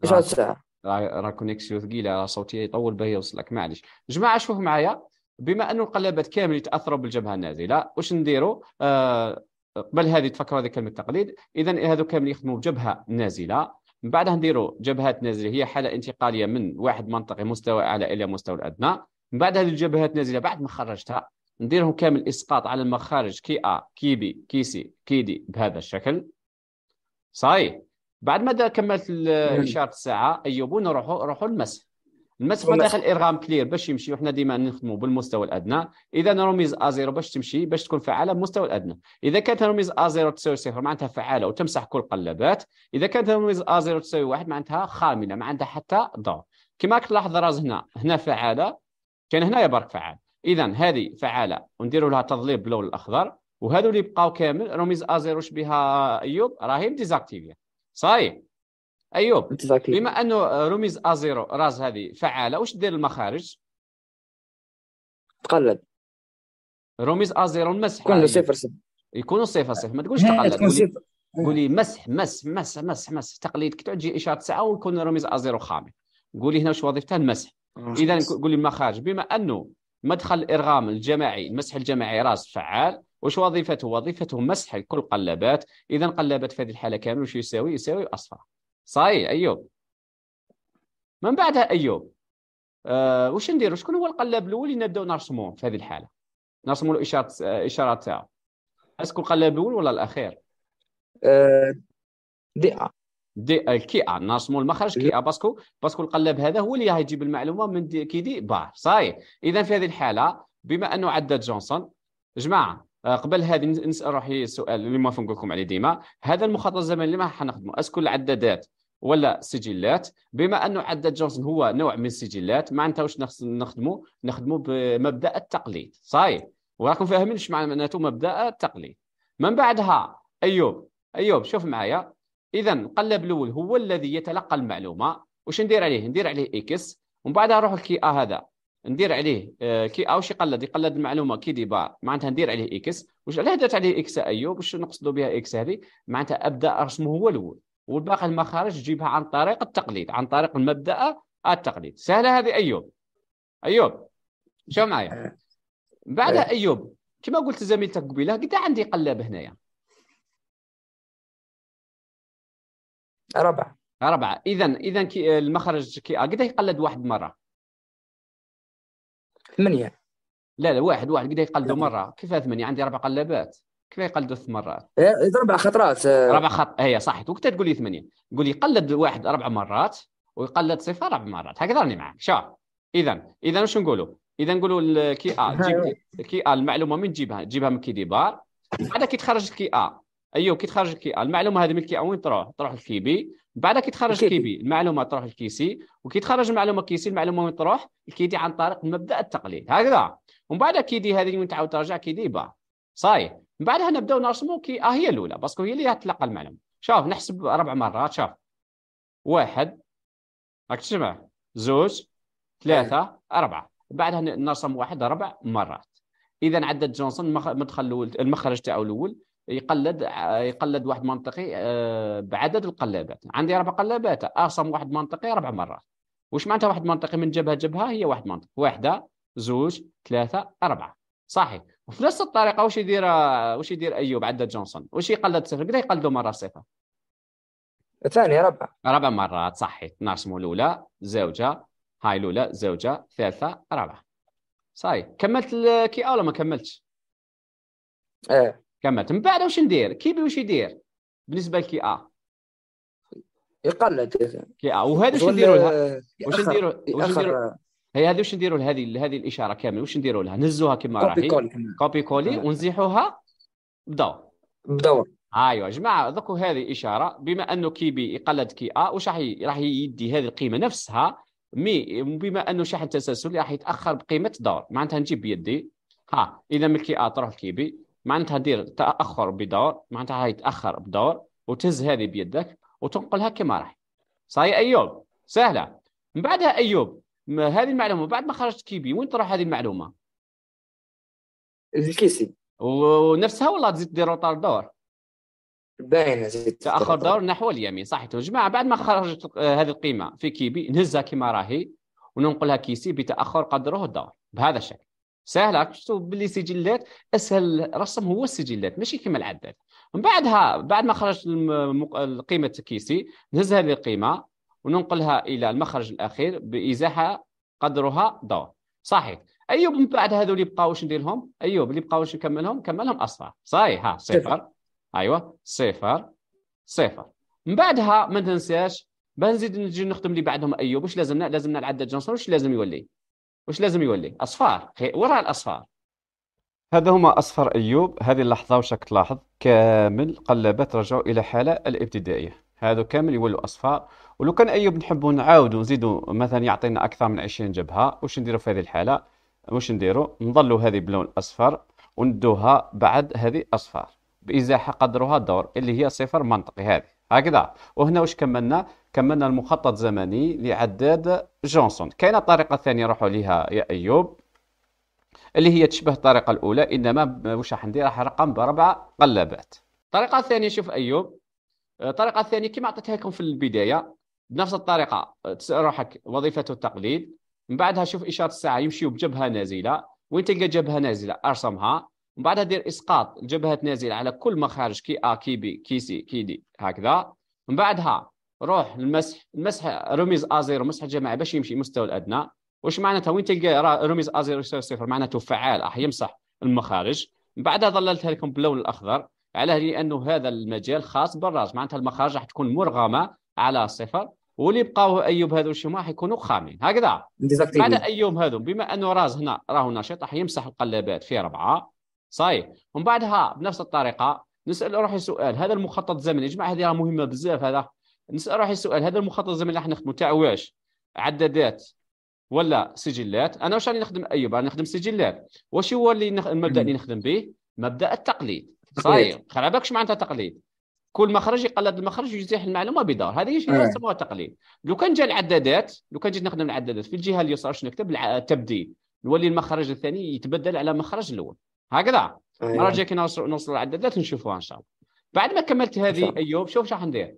اشاره الساعه راه كونيكسيون ثقيله راه صوتي يطول باه يوصلك معليش جماعه شوف معايا بما انه القلبات كامل يتاثروا بالجبهه النازله واش نديروا آه قبل هذه تفكروا هذه كلمه تقليد اذا هذو كامل يخدموا بجبهه نازله من بعدها نديروا جبهات نازله هي حاله انتقاليه من واحد منطقي مستوى اعلى الى مستوى الادنى من بعد هذه الجبهات نازله بعد ما خرجتها نديرهم كامل اسقاط على المخارج كي ا كي بي كي سي كي دي بهذا الشكل صحيح بعد ما كملت اشاره الساعه ايوب نروحوا نروحوا للمسح المسح داخل ارغام كلير باش يمشي وحنا ديما نخدموا بالمستوى الادنى اذا رميز زيرو باش تمشي باش تكون فعاله بالمستوى الادنى اذا كانت رميز زيرو تساوي صفر معناتها فعاله وتمسح كل القلابات اذا كانت رميز زيرو تساوي واحد معناتها خامله ما عندها حتى ضوء كما راك تلاحظ راز هنا هنا فعاله كان هنا برك فعال اذا هذه فعاله وندير لها تظليل باللون الاخضر وهذو اللي بقاو كامل رميز زيرو شبيها ايوب راهي ديزاكتيفيا صحيح ايوب بما انه رميز ازيرو راز هذه فعاله واش دير المخارج؟ تقلد رميز ازيرو المسح يكون صفر صفر يكون صفر صفر ما تقولش تقلد تكون صفر قولي مسح مسح مسح مسح مسح تقليد كي تجي اشاره تسعه ويكون رميز ازيرو خامي قولي هنا واش وظيفتها المسح اذا قولي المخارج بما انه مدخل الارغام الجماعي المسح الجماعي راس فعال واش وظيفته وظيفته مسح كل قلبات اذا قلبات في هذه الحاله كامل واش يساوي يساوي اصفر صحيح ايوب من بعدها ايوب أه واش نديروا شكون هو القلاب الاول اللي نبداو نرسموه في هذه الحاله نرسموا له اشاره آه، اشاره تاعو اسكو القلاب الاول ولا الاخير أه دي ا دي آه، ا نرسموا المخرج كي ا باسكو باسكو القلاب هذا هو اللي يجيب المعلومه من دي كي دي با صحيح اذا في هذه الحاله بما انه عدد جونسون جماعه آه، قبل هذه نسال روحي السؤال اللي ما نقول لكم عليه ديما هذا المخطط الزمني اللي ما حنخدمه اسكو العدادات ولا سجلات بما انه عدد جونسون هو نوع من السجلات معناتها واش نخدموا نخدموا بمبدا التقليد صحيح وراكم فاهمين اش معناته مبدا التقليد من بعدها ايوب ايوب شوف معايا اذا قلب الاول هو الذي يتلقى المعلومه واش ندير عليه ندير عليه اكس ومن بعدها نروح لكي ا هذا ندير عليه آه، كي ا واش يقلد يقلد المعلومه كي ديبا معناتها ندير عليه اكس واش علاه درت عليه اكس ايوب واش نقصدوا بها اكس هذه معناتها ابدا ارسمه هو الاول والباقي المخارج تجيبها عن طريق التقليد عن طريق المبدا التقليد سهله هذه ايوب ايوب شو إيه. معايا بعدها إيه. ايوب كما قلت زميلتك قبيله قد عندي قلاب هنايا أربعة أربعة اذا اذا كي المخرج كي قد يقلد واحد مره ثمانيه لا لا واحد واحد قد يقلده مره كيف ثمانيه عندي ربع قلابات كيف يقلدوا ثلاث مرات؟ ربع إيه، خطرات ربع خط هي صح وقت تقول لي ثمانيه تقول لي قلد واحد اربع مرات ويقلد صفه اربع مرات هكذا راني معك شو اذا اذا واش نقولوا؟ اذا نقولوا الكي ا جيب كي ا المعلومه من تجيبها؟ تجيبها من كي دي بار بعد كي تخرج الكي ا ايوه كي تخرج الكي ا المعلومه هذه من كي ا وين تروح؟ تروح الكي بي بعد كي تخرج الكي بي المعلومه تروح الكي سي وكي تخرج المعلومه كي سي المعلومه وين تروح؟ الكي دي عن طريق مبدا التقليد هكذا ومن بعد كي دي هذه وين تعاود ترجع كي دي بار صاي من بعدها نبداو نرسمو كي اه هي الاولى باسكو هي اللي تلقى المعلومه شوف نحسب اربع مرات شوف واحد راك تسمع زوج ثلاثة أربعة بعدها نرسم واحد ربع مرات إذا عدد جونسون مدخل المخرج تاعو الأول يقلد يقلد واحد منطقي آه، بعدد القلابات عندي اربع قلابات ارسم واحد منطقي اربع مرات واش معناتها واحد منطقي من جبهه جبهه هي واحد منطقي واحده زوج ثلاثه اربعه صحيح وفي نفس الطريقه واش يدير واش يدير ايوب عدا جونسون واش يقلد صفر بدا يقلدو مره صفر ثاني ربع ربع مرات صحيت ناقسمو الاولى زوجه هاي الاولى زوجه ثالثه رابعه صاي كملت كي ولا ما كملتش ايه كملت من بعد واش ندير كيبي واش يدير بالنسبه لكي ا يقلد كي ا وهذا واش نديرو آه، واش نديرو واش نديرو هي هذه وش نديروا لهذه هذه الاشاره كامل وش نديروا لها نهزوها كما راهي كوبي كولي ونزيحوها بدور بدور ايوا يا جماعه ذكوا هذه اشاره بما انه كي بي يقلد كي ا واش راح راح يدي هذه القيمه نفسها مي بما انه شحن تسلسلي راح يتاخر بقيمه دور معناتها نجيب بيدي ها اذا من كي ا تروح كي بي معناتها دير تاخر بدور معناتها راح يتاخر بدور وتهز هذه بيدك وتنقلها كما راح صاي ايوب سهله من بعدها ايوب ما هذه المعلومه بعد ما خرجت كيبي وين تروح هذه المعلومه الكيسي ونفسها ولا تزيد دير روطار دور باينه زيد تاخر دور نحو اليمين صحيح جماعه بعد ما خرجت آه، هذه القيمه في كيبي نهزها كما راهي وننقلها كيسي بتاخر قدره الدور بهذا الشكل سهله شفتوا باللي سجلات اسهل رسم هو السجلات ماشي كما العداد من بعدها بعد ما خرجت قيمه كيسي نهز هذه القيمه وننقلها الى المخرج الاخير بازاحه قدرها دور صحيح ايوب من بعد هذو اللي بقاو واش ندير لهم ايوب اللي بقاو واش نكملهم كملهم اصفر صحيح ها صفر ايوه صفر صفر من بعدها ما تنساش بنزيد نجي نخدم اللي بعدهم ايوب واش لازمنا لازمنا العدد جونسون واش لازم يولي واش لازم يولي اصفار وراء الاصفار هذا هما اصفر ايوب هذه اللحظه واش راك تلاحظ كامل قلبات رجعوا الى حاله الابتدائيه هذا كامل يولوا اصفار ولو كان ايوب نحبوا نعاودوا نزيدوا مثلا يعطينا اكثر من 20 جبهه واش نديروا في هذه الحاله واش نديروا نظلوا هذه باللون الاصفر وندوها بعد هذه اصفر بازاحه قدرها الدور اللي هي صفر منطقي هذه هكذا وهنا واش كملنا كملنا المخطط الزمني لعداد جونسون كاينه طريقه ثانيه نروحوا لها يا ايوب اللي هي تشبه الطريقه الاولى انما واش راح ندير راح رقم باربعه قلابات الطريقه الثانيه شوف ايوب الطريقه الثانيه كما عطيتها لكم في البدايه بنفس الطريقه روحك وظيفته التقليد من بعدها شوف اشاره الساعه يمشيوا بجبهه نازله وين تلقى جبهه نازله ارسمها من بعدها دير اسقاط جبهه نازله على كل مخارج كي ا كي بي كي سي كي دي هكذا من بعدها روح المسح المسح رميز ا زيرو مسح الجماعي باش يمشي المستوى الادنى واش معناتها وين تلقى رميز ا زيرو صفر معناته فعال راح يمسح المخارج من بعدها ظللتها لكم باللون الاخضر على لانه هذا المجال خاص بالراس معناتها المخارج راح تكون مرغمه على صفر واللي بقاو ايوب هذو الشيما راح يكونوا خامين هكذا بعد ايوب هذو بما انه راز هنا راهو نشيط راح يمسح القلابات في ربعه صحيح ومن بعدها بنفس الطريقه نسال روحي سؤال هذا المخطط الزمني يا جماعه هذه راه مهمه بزاف هذا نسال روحي سؤال هذا المخطط الزمني اللي راح نخدمه تاع واش عدادات ولا سجلات انا واش راني نخدم ايوب راني نخدم سجلات واش هو اللي نخ... المبدا اللي نخدم به مبدا التقليد صاير خرابكش معناتها تقليد كل مخرج يقلد المخرج ويزيح المعلومه بدار هذه شيء إيه. يسموها تقليد لو كان جا العدادات لو كان جيت نخدم العدادات في الجهه اليسرى شنو نكتب التبديل نولي المخرج الثاني يتبدل على المخرج الاول هكذا المره إيه. الجايه كي نوصل العدادات نشوفوها ان شاء الله بعد ما كملت هذه ايوب شوف شنو ندير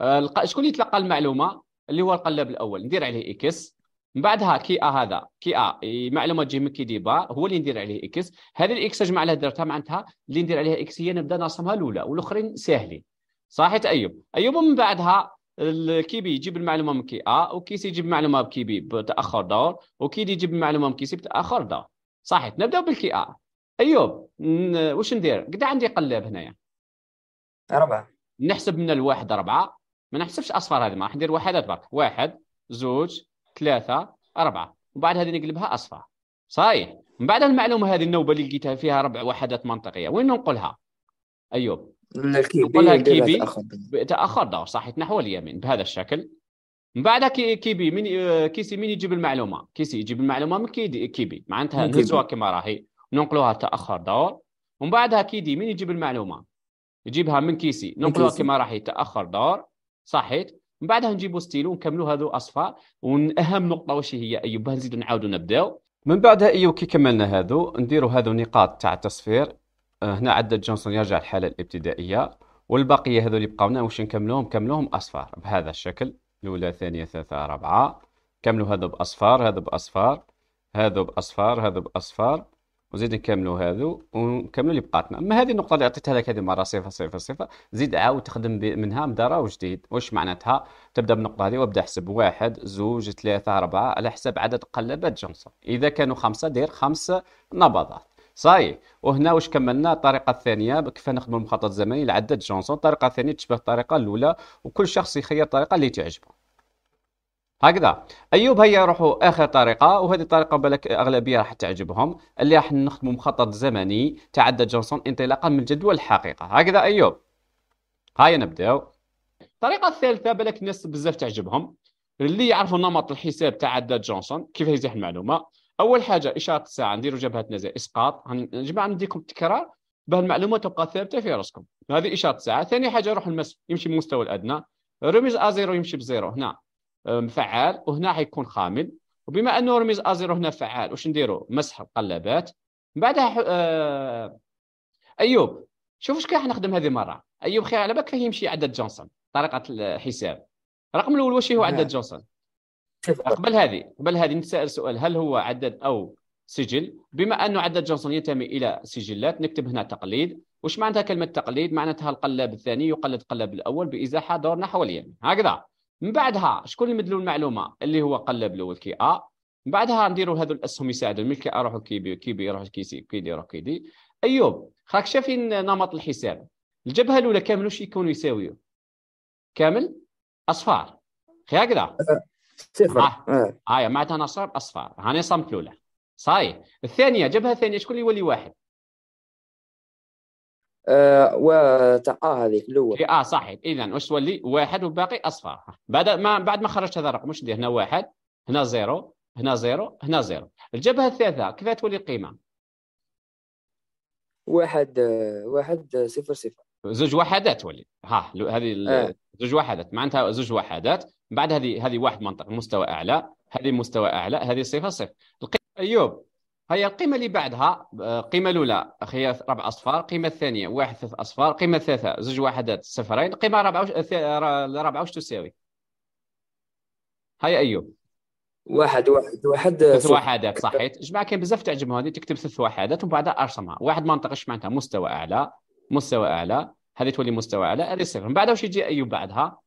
آه، شكون اللي يتلقى المعلومه اللي هو القلب الاول ندير عليه اكس من بعدها كي ا هذا كي ا معلومه تجي من كي دي با هو اللي ندير عليه اكس هذه الاكس اجمع لها درتها معناتها اللي ندير عليها اكس هي نبدا نرسمها الاولى والاخرين ساهلين صحيح ايوب ايوب من بعدها كي بي يجيب المعلومه من كي ا وكي سي يجيب المعلومه بكي بي بتاخر دور وكي دي يجيب المعلومه من كي سي بتاخر دور صحيح نبداو بالكي ا ايوب واش ندير قد عندي قلاب هنايا اربعه نحسب من الواحد اربعه ما نحسبش اصفر هذه ما راح ندير واحدات برك واحد زوج ثلاثة أربعة وبعد هذه نقلبها أصفى صحيح من بعد المعلومة هذه النوبة اللي لقيتها فيها ربع وحدات منطقية وين ننقلها أيوب نقلها كيبي تأخر دور صحيح نحو اليمين بهذا الشكل من بعد كيبي من آه، كيسي من يجيب المعلومة كيسي يجيب المعلومة من كيبي معناتها نهزوها كما راهي ننقلوها تأخر دور ومن بعدها كيدي من يجيب المعلومة يجيبها من كيسي ننقلوها كما راهي تأخر دور صحيت من بعدها نجيبوا ستيلو ونكملوا هذو اصفار واهم نقطه واش هي ايوب نزيدوا نعاودوا نبداو من بعدها ايوب كي كملنا هذو نديروا هذو نقاط تاع التصفير أه، هنا عدد جونسون يرجع الحاله الابتدائيه والبقيه هذو اللي بقاونا واش نكملوهم كملوهم اصفار بهذا الشكل الاولى ثانيه ثلاثه اربعه كملوا هذو باصفار هذو باصفار هذو باصفار هذو باصفار وزيد نكملوا هذو ونكملوا اللي بقاتنا اما هذه النقطه اللي عطيتها لك هذه مره صفر صفر صفر زيد عاود تخدم منها مدرج جديد واش معناتها تبدا بالنقطه هذه وابدا حسب واحد زوج ثلاثة أربعة على حسب عدد قلبات جونسون اذا كانوا خمسة دير خمس نبضات صاي وهنا واش كملنا الطريقه الثانيه كيف نخدم المخطط الزمني لعدد جونسون الطريقه الثانيه تشبه الطريقه الاولى وكل شخص يخير الطريقه اللي تعجبه هكذا ايوب هيا روحوا اخر طريقه وهذه الطريقه بالك اغلبيه راح تعجبهم اللي راح نخدموا مخطط زمني تعدى جونسون انطلاقا من جدول الحقيقه هكذا ايوب هيا نبداو الطريقه الثالثه بالك الناس بزاف تعجبهم اللي يعرفوا نمط الحساب تاع جونسون كيف يزيح المعلومه اول حاجه اشاره الساعه نديروا جبهه نزاع اسقاط جماعه نديكم تكرار باه المعلومه تبقى ثابته في راسكم هذه اشاره الساعه ثاني حاجه روح المس يمشي بالمستوى الادنى رمز ازيرو يمشي بزيرو هنا فعال وهنا حيكون خامل وبما انه رميز ازيرو هنا فعال واش نديرو مسح القلابات من بعدها آه ايوب شوف واش راح نخدم هذه المره ايوب خير على بالك فيه يمشي عدد جونسون طريقه الحساب رقم الاول واش هو عدد نعم. جونسون قبل هذه قبل هذه نسال سؤال هل هو عدد او سجل بما انه عدد جونسون ينتمي الى سجلات نكتب هنا تقليد وش معناتها كلمه تقليد معناتها القلاب الثاني يقلد القلاب الاول بازاحه دورنا حواليا هكذا من بعدها شكون اللي مدلو المعلومه اللي هو قلب له الكي ا من بعدها نديروا هذو الاسهم يساعدوا ملي كي اروح كي بي كي بي يروح كي سي كي يروح كي دي ايوب خاك شايفين نمط الحساب الجبهه الاولى كامل واش يكونوا يساويوا كامل اصفار خي هكذا صفر اه, آه. آه. معناتها نصاب اصفار هاني صمت الاولى صاي الثانيه جبهه ثانيه شكون اللي يولي واحد آه هذيك الاول إيه، اه صحيح اذا واش تولي واحد والباقي اصفر بعد ما بعد ما خرجت هذا الرقم واش ندير هنا واحد هنا زيرو هنا زيرو هنا زيرو الجبهه الثالثه كيف تولي القيمه واحد آه، واحد آه، صفر صفر زوج وحدات تولي ها هذه آه. زوج وحدات معناتها زوج وحدات بعد هذه هذه واحد منطق مستوى اعلى هذه مستوى اعلى هذه صفر صفر ايوب هي القيمه اللي بعدها القيمه آه، الاولى اخي ربع اصفار القيمه الثانيه واحد ثلاث اصفار القيمه الثالثه زوج وحدات صفرين القيمه الرابعه وش... الرابعه آه، وش تساوي هيا ايوب واحد واحد واحد آه، ثلاث وحدات صحيت جماعه كاين بزاف تعجبهم هذه تكتب ثلاث وحدات ومن بعدها ارسمها واحد منطقه اش معناتها مستوى اعلى مستوى اعلى هذه تولي مستوى اعلى هذه صفر من بعدها واش يجي ايوب بعدها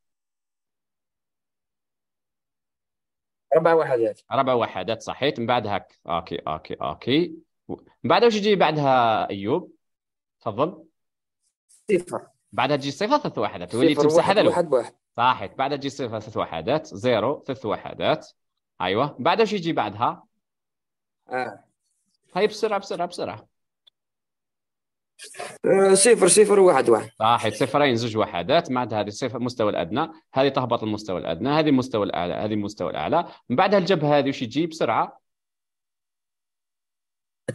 اربع وحدات اربع وحدات صحيت من بعدها هك اوكي اوكي اوكي من بعدها واش يجي بعدها ايوب تفضل صفر بعدها تجي صفر ثلاث وحدات تولي تمسح هذا واحد بواحد صحيت بعدها تجي صفر ثلاث وحدات زيرو ثلاث وحدات ايوه بعدها واش يجي بعدها اه هاي بسرعه بسرعه بسرعه آه، صفر صفر واحد واحد صحيح صفرين زوج وحدات معناتها هذه صفر المستوى الادنى هذه تهبط المستوى الادنى هذه المستوى الاعلى هذه المستوى الاعلى من بعدها الجبهه هذه وش يجي بسرعه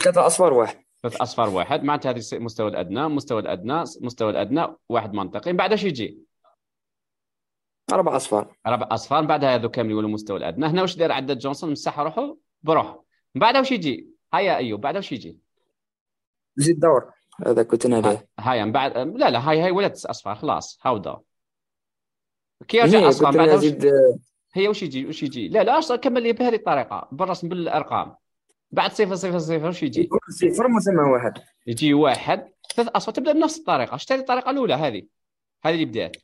ثلاثة اصفار واحد ثلاث اصفار واحد معناتها هذه المستوى الادنى المستوى الادنى المستوى الادنى واحد منطقي من بعدها اش يجي اربع اصفار اربع اصفار من بعدها هذو كامل يقولوا المستوى الادنى هنا واش دار عدد جونسون مسح روحه بروحه من بعدها واش يجي هيا ايوب بعدها واش يجي زيد دور هذا كنت انا هاي أم يعني بعد لا لا هاي هاي ولا اصفر خلاص هاودا كي ارجع إيه، اصلا بعد وش... زيد... هي وش يجي وش يجي لا لا اصلا كمل لي بهذه الطريقه بالرسم بالارقام بعد صفر صفر صفر وش يجي؟ صفر إيه، مسمى واحد يجي واحد ثلاث اصفار تبدا بنفس الطريقه شفت هذه الطريقه الاولى هذه هذه اللي بدات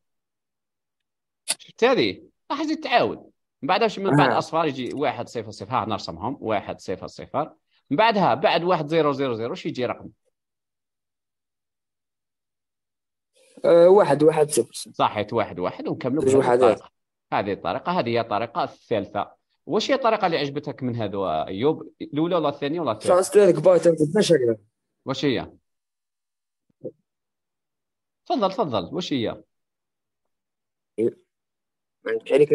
شفت هذه راح تزيد تعاود من بعدها من بعد آه. اصفار يجي واحد صفر صفر ها نرسمهم واحد صفر صفر من بعدها بعد واحد زيرو زيرو زيرو وش يجي رقم؟ أه واحد واحد صفر صحيت واحد واحد ونكملوا إيه، بهذه هذه الطريقه هذه هي الطريقه الثالثه واش هي الطريقه اللي عجبتك من هذو ايوب الاولى ولا الثانيه ولا الثالثه؟ ترانسليت كبار تنقدناش واش هي؟ تفضل تفضل واش هي؟ إيه. عندك عليك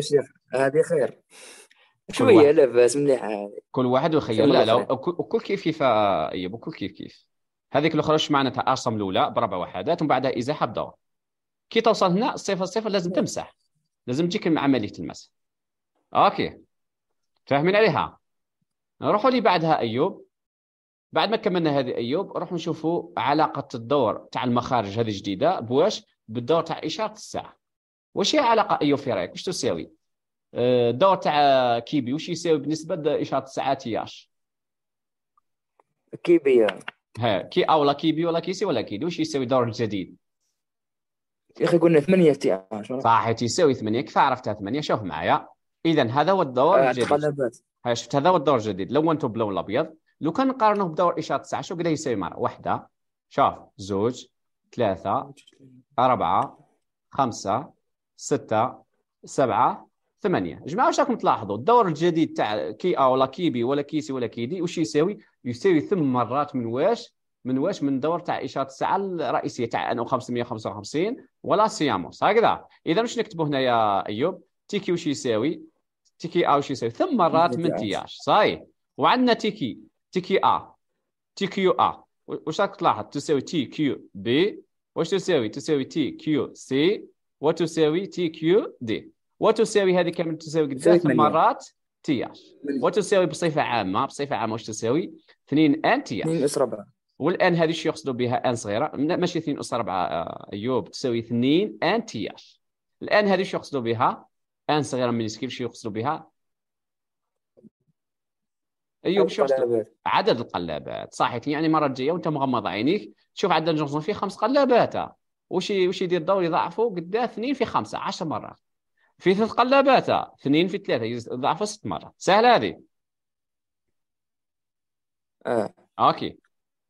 هذه خير شويه لاباس مليحه كل واحد وخير لا لا وكل كيف كيف ايوب وكل كيف كيف هذيك الاخرى واش معناتها ارسم الاولى بربع وحدات ومن بعدها ازاحه بدور كي توصل هنا صفر صفر لازم تمسح لازم تجيك عمليه المسح اوكي فاهمين عليها نروحوا لي بعدها ايوب بعد ما كملنا هذه ايوب نروحوا نشوفوا علاقه الدور تاع المخارج هذه جديده بواش بالدور تاع اشاره الساعه واش هي علاقه ايوب في رايك واش تساوي آه، الدور تاع كيبي واش يساوي بالنسبه لاشاره الساعه تياش كيبي يعني. ها كي اولا كي بي ولا كي سي ولا كي دو يساوي دور جديد يا اخي قلنا 8 تي ار صح تيساوي 8 كيف عرفتها 8 شوف معايا اذا هذا هو الدور آه الجديد تقلبت شفت هذا هو الدور الجديد لونته بلون الابيض لو كان نقارنه بدور اشاره 9 شو قد إيه يساوي مره واحده شوف زوج ثلاثه اربعه خمسه سته سبعه ثمانيه جماعه واش راكم تلاحظوا الدور الجديد تاع كي ا آه، ولا كيبي ولا كيسي ولا كيدي واش يساوي يساوي ثم مرات من واش من واش من دور تاع اشاره الساعه الرئيسيه تاع أنو 555 ولا سياموس هكذا اذا واش نكتبوا هنا يا ايوب تيكي واش يساوي تيكي ا واش يساوي ثم مرات من تياش صاي وعندنا تيكي تيكي ا تي كيو ا واش راك تلاحظ تساوي تي كيو بي واش تساوي تساوي تي كيو سي وتساوي تي كيو دي وتساوي هذه كم تساوي قد ثلاث مرات تي اش وتساوي بصفه عامه بصفه عامه واش تساوي 2 ان تي اش 2 اس ربع والان هذه شو يقصدوا بها ان صغيره ماشي 2 اس ربع ايوب تساوي 2 ان تي اش الان هذه شو يقصدوا بها ان صغيره من سكيل شو يقصدوا بها ايوب شو يقصدوا عدد القلابات صحيح يعني مرة الجايه وانت مغمض عينيك تشوف عدد جونسون فيه خمس قلابات وش وش يدير الدور يضاعفوا قداه 2 في 5 10 مرات في ثلاث قلابات اثنين في ثلاثه يضعف ست مرات سهله هذه اه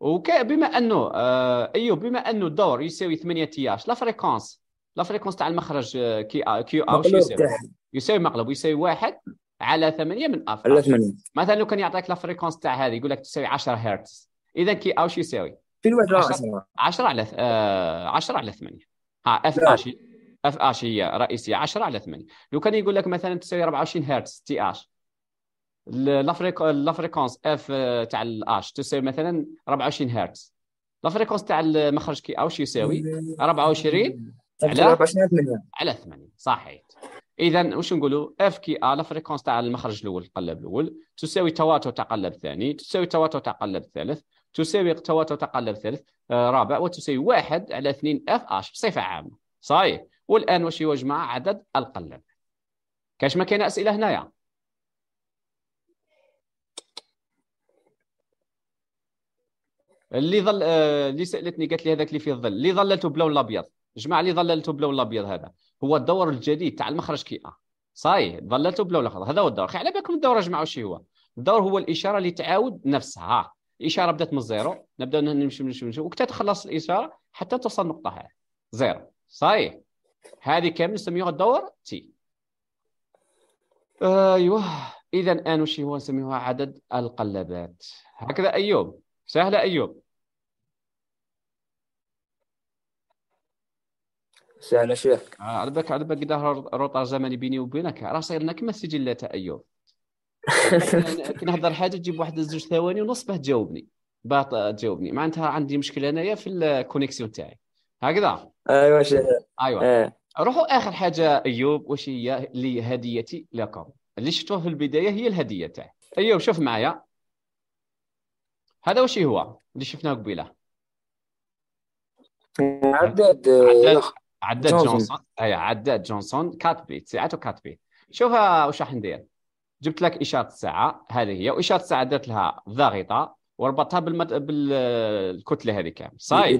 اوكي بما انه آه ايوه بما انه الدور يساوي 8 تياش لا فريكونس لا فريكونس تاع المخرج آه، كي آه كيو ار آه، يساوي يساوي مقلب يساوي واحد على 8 من اف على ثمانية مثلا لو كان يعطيك لا فريكونس تاع هذه يقول لك تساوي 10 هرتز اذا كي شو يساوي في الواحد 10 10 على 10 آه، على 8 ها اف ماشي اف اش آه، هي رئيسيه 10 على 8 لو كان يقول لك مثلا تساوي 24 هرتز تي اش لا فريكونس اف آه، تاع الاش تساوي مثلا 24 هرتز لا فريكونس تاع المخرج كي اش يساوي 24 على 8 على 8 صحيح اذا واش نقولوا اف كي ا لا فريكونس تاع المخرج الاول القلب الاول تساوي تواتر تاع قلب ثاني تساوي تواتر تاع قلب ثالث تساوي تواتر تاع قلب ثالث آه، رابع وتساوي واحد على 2 اف اش بصفه عامه صحيح والان واش يواجه مع عدد القلب كاش ما كاين اسئله هنايا اللي ظل آه، اللي سالتني قالت لي هذاك اللي فيه الظل اللي ظللته بلون الابيض جمع اللي ظللته بلون الابيض هذا هو الدور الجديد تاع المخرج كي ا آه. صاي ظللته بلون الاخضر هذا هو الدور على بالكم الدور جمعوا شي واش هو الدور هو الاشاره اللي تعاود نفسها الاشاره بدات من الزيرو نبدا نمشي نمشي نمشي وكتا تخلص الاشاره حتى توصل النقطه هذه زيرو صاي هذه كامل نسميوها الدور تي ايوه اذا هو نسميوها عدد القلبات هكذا ايوب سهله ايوب سهله شيخ آه، على بالك على بالك كدا روطا زمني بيني وبينك راه صاير لك كما السجلات ايوب كنهضر حاجه تجيب واحد زوج ثواني ونص باه تجاوبني باه تجاوبني معناتها عندي مشكله انايا في الكونيكسيون تاعي هكذا ايوا شيخ ايوه نروحوا آه. روحوا اخر حاجه ايوب واش هي لي هديتي لكم اللي شفتوه في البدايه هي الهديه تاعي ايوب شوف معايا هذا واش هو اللي شفناه قبيله عداد عداد, آه، عدد جونسون, ايوه اي عداد جونسون كات بيت ساعته كات بيت شوف واش راح ندير جبت لك اشاره الساعه هذه هي واشاره الساعه درت لها ضاغطه وربطها بالمد... بالكتله هذيك صاير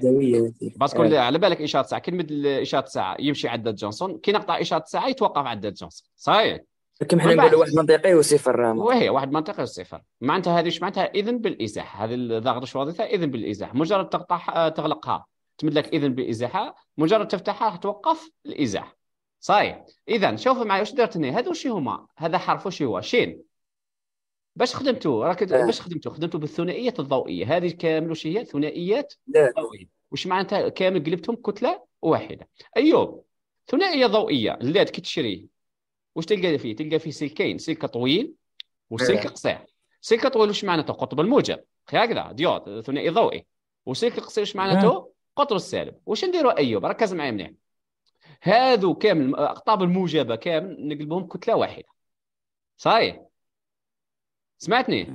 بس كل على بالك اشاره ساعه كلمه اشاره ساعه يمشي عداد جونسون كي نقطع اشاره ساعه يتوقف عداد جونسون صاير كم حنا نقولوا واحد منطقي وصفر وهي واحد منطقي وصفر معناتها هذه معناتها اذن بالازاحه هذه الضغط الشواطئ اذن بالازاحه مجرد تقطع آه، تغلقها تمد لك اذن بالازاحه مجرد تفتحها راح توقف الازاحه صاير اذا شوفوا معي واش درت هنا هذا وش هما هذا حرف وش هو شين باش خدمتوا راك آه. باش خدمتوا خدمتوا بالثنائيات الضوئيه هذه كامل وش هي ثنائيات ضوئيه واش معناتها كامل قلبتهم كتله واحده ايوب ثنائيه ضوئيه اللاد كي تشريه واش تلقى فيه تلقى فيه سلكين سلك طويل وسلك آه. قصير سلك طويل واش معناته قطب الموجب هكذا ديوت ثنائي ضوئي وسلك قصير واش معناته آه. قطر السالب واش نديروا ايوب ركز معايا مليح هذو كامل اقطاب الموجبه كامل نقلبهم كتله واحده صحيح سمعتني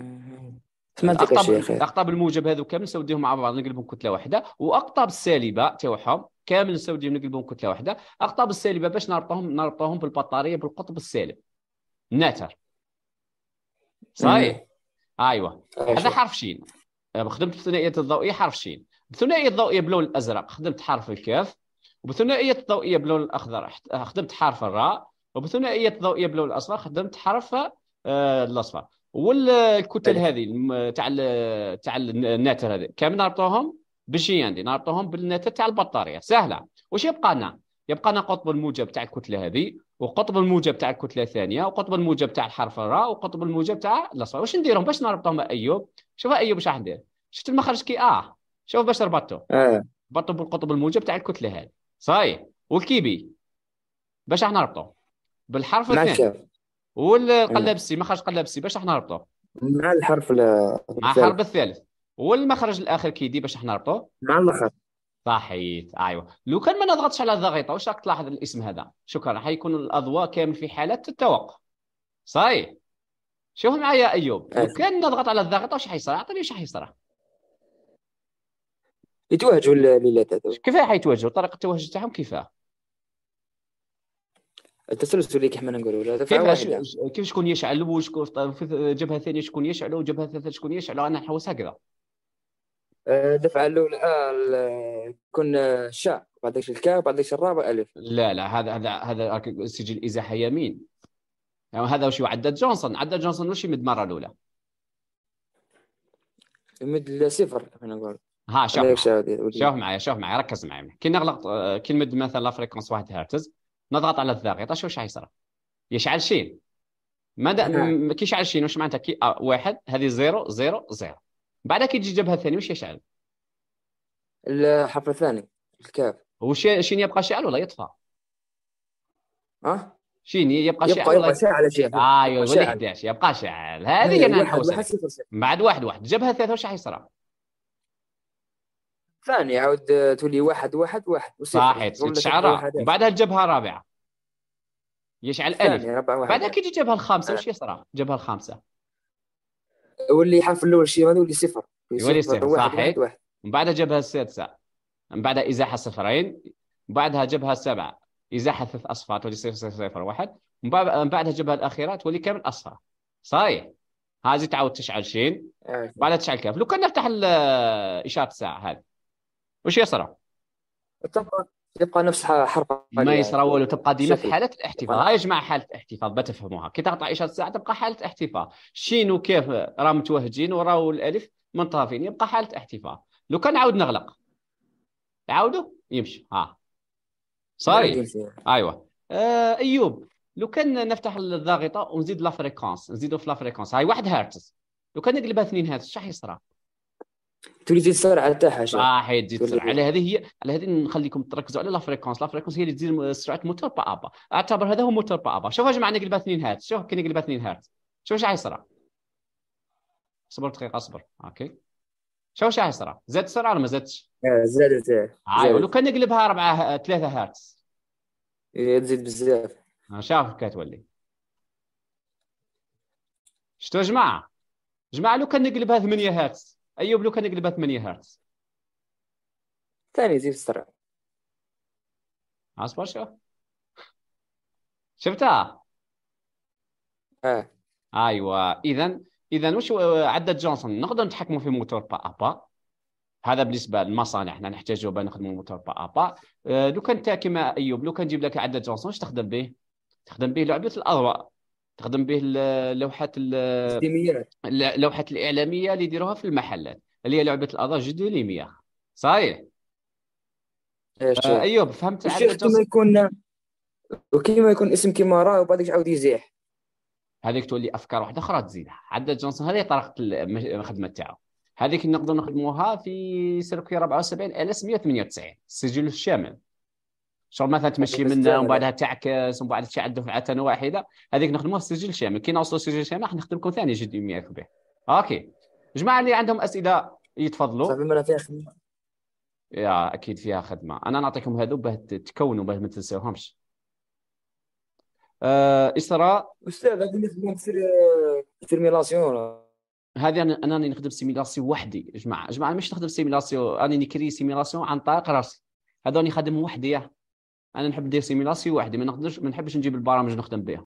سمعتك يا شيخ اقطاب الموجب هذو كامل نسوديهم مع بعض نقلبهم كتله واحده واقطاب السالبه تاعهم كامل نسوديهم نقلبهم كتله واحده اقطاب السالبه باش نربطوهم نربطوهم بالبطاريه بالقطب السالب ناتر صحيح ايوه, أيوة هذا حرف شين خدمت بثنائيه الضوئيه حرف شين بثنائيه الضوئيه باللون الازرق خدمت حرف الكاف وبثنائيه الضوئيه باللون الاخضر خدمت حرف الراء وبثنائيه الضوئيه باللون الاصفر خدمت حرف آه، الاصفر والكتل طيب. هذه تاع تاع الناتر هذه كامل نربطوهم بالشي عندي نربطوهم بالناتر تاع البطاريه سهله واش يبقى لنا يبقى لنا قطب الموجب تاع الكتله هذه وقطب الموجب تاع الكتله الثانيه وقطب الموجب تاع الحرف الراء وقطب الموجب تاع الاصفر واش نديرهم باش نربطهم ايوب شوف ايوب واش راح ندير شفت المخرج كي اه شوف باش ربطته آه. بالقطب الموجب تاع الكتله هذه صحيح والكيبي باش راح نربطه بالحرف الثاني والقلاب السي إيه. مخرج قلاب السي باش راح نهبطوا مع الحرف لا مع الحرف الثالث والمخرج الاخر كيدي باش راح نهبطوا مع المخرج صحيح ايوا لو كان ما نضغطش على الضغيطه واش راك تلاحظ الاسم هذا شكرا حيكون الاضواء كامل في حاله التوقف صحيح شوف معايا ايوب لو أيوه. كان نضغط على الضغط واش حيصرى عطيني واش حيصرى يتوهجوا الليلات كيفاه حيتوهجوا طريقه التوهج تاعهم كيفاه التسلسل اللي كيما نقولوا لا كيف كيف شكون يشعل وشكون في الجبهه الثانيه شكون يشعل والجبهه الثالثه شكون يشعل انا نحوس هكذا أه، الدفعه الاولى آه، كنا آه، شاء بعد الكاء بعد الرابع الف لا لا هذا هذا هذا السجل ازاحه يمين يعني هذا وش عدد جونسون عدد جونسون وش يمد المره الاولى يمد صفر نقول ها شوف شوف معايا شوف معايا ركز معايا كي نغلط كي نمد مثلا لافريكونس فريكونس واحد هرتز نضغط على الضاغطه شو واش حيصرى يشعل شين ماذا نعم. م... كي يشعل شين واش معناتها كي آه، واحد هذه زيرو زيرو زيرو بعد كي تجي جبهه الثانيه واش يشعل الحرف الثاني الكاف وش شين يبقى شاعل ولا يطفى؟ ها؟ شين يبقى, يبقى شاعل يبقى شاعل شيخ ايوه ولا 11 يبقى شاعل هذه إيه، انا نحوس بعد واحد واحد جبهه الثالثه واش حيصرى؟ ثاني عاود تولي واحد واحد واحد صحيح تشعر بعدها الجبهه الرابعه يشعل الف بعدها كي الجبهه الخامسه آه. وش يصرى الجبهه الخامسه واللي حرف الاول شي يولي صفر يولي صفر صحيح من بعدها جبهه السادسه من بعدها ازاحه صفرين من بعدها جبهه السابعه ازاحه ثلاث اصفار تولي صفر صفر صفر واحد من بعدها الجبهه الاخيره تولي كامل اصفر صحيح هذه تعاود تشعل شين بعدها تشعل كاف لو كان نفتح اشاره الساعه هذه وش يصرى؟ تبقى يبقى نفس حرب ما يصرى والو تبقى ديما في حاله الاحتفاظ هاي يا جماعه حاله الاحتفاظ بتفهموها كي تقطع اشاره الساعه تبقى حاله احتفاظ شين وكيف راه متوهجين وراو الالف منطرفين يبقى حاله احتفاظ لو كان عاود نغلق عاودوا يمشي ها صاري يعني. ايوه آه ايوب لو كان نفتح الضاغطه ونزيد لا فريكونس نزيدوا في لا فريكونس هاي واحد هرتز لو كان نقلبها 2 هرتز شحال يصرى تولي تزيد السرعه تاعها حاجه صح تزيد السرعه على هذه هي على هذه نخليكم تركزوا على لا فريكونس لا فريكونس هي اللي تزيد سرعه الموتور بابا اعتبر هذا هو موتور بابا شوف اجمع نقلبها 2 هرتز شوف كي نقلبها 2 هرتز شوف شحال يصرى صبر دقيقه اصبر اوكي شوف شحال يصرى زاد السرعه ولا ما زادش؟ آه، زادت ايه لو كان نقلبها 4 3 هرتز إيه، تزيد بزاف شاف كتولي شتو يا جماعه جماعه لو كان نقلبها 8 هرتز ايوب لو كان يقلبها 8 هرتز ثاني يزيد السرعه اصبر شوف شفتها اه ايوا اذا اذا واش عدد جونسون نقدر نتحكموا في موتور با ابا هذا بالنسبه للمصانع حنا نحتاجوا باه نخدموا موتور با ابا أه لو كان انت كما ايوب لو كان نجيب لك عدد جونسون واش تخدم به؟ تخدم به لعبه الاضواء تخدم به اللوحات اللوحات الاعلاميه اللي يديروها في المحلات اللي هي لعبه الاضاء جدو ليميا صحيح إيه، آه ايوب فهمت كيما يكون وكيما يكون اسم كيما راه وبعد يعاود يزيح هذيك تولي افكار واحده اخرى تزيدها عاد جونسون هذه طريقه الخدمه تاعو هذيك نقدر نخدموها في سيركوي 74 الاس 198 السجل الشامل شغل مثلا تمشي منها ومن بعدها تعكس ومن بعدها تشعل دفعه واحده هذيك نخدموها في سجل شامل كي نوصلوا سجل شامل راح نخدمكم ثاني جد مياك به اوكي جماعه اللي عندهم اسئله يتفضلوا صافي مرة فيها خدمه يا اكيد فيها خدمه انا نعطيكم هذو باه تكونوا باه ما تنساوهمش آه اسراء استاذ هذه اللي تخدم سيميلاسيون هذه انا انا نخدم سيميلاسيون وحدي جماعه جماعه مش نخدم سيميلاسيون انا نكري سيميلاسيون عن طريق راسي هذا راني خدم وحدي انا نحب ندير سيميلاسيون وحدي ما نقدرش ما نحبش نجيب البرامج نخدم بها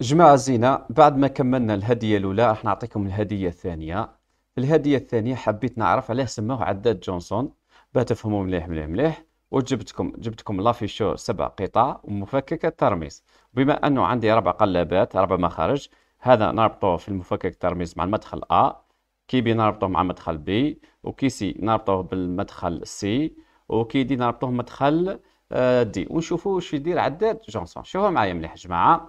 جماعة زينة بعد ما كملنا الهدية الأولى راح نعطيكم الهدية الثانية الهدية الثانية حبيت نعرف علاه سماه عداد جونسون باه تفهموا مليح مليح مليح وجبتكم جبتكم لافيشو سبع قطع ومفكك الترميز بما أنه عندي أربع قلابات أربع مخارج هذا نربطه في المفكك الترميز مع المدخل أ كيبي نربطه مع مدخل بي وكيسي نربطه بالمدخل سي وكيدي نربطه مدخل آه، دي ونشوفوا واش يدير عداد جونسون شوفوا معايا مليح جماعه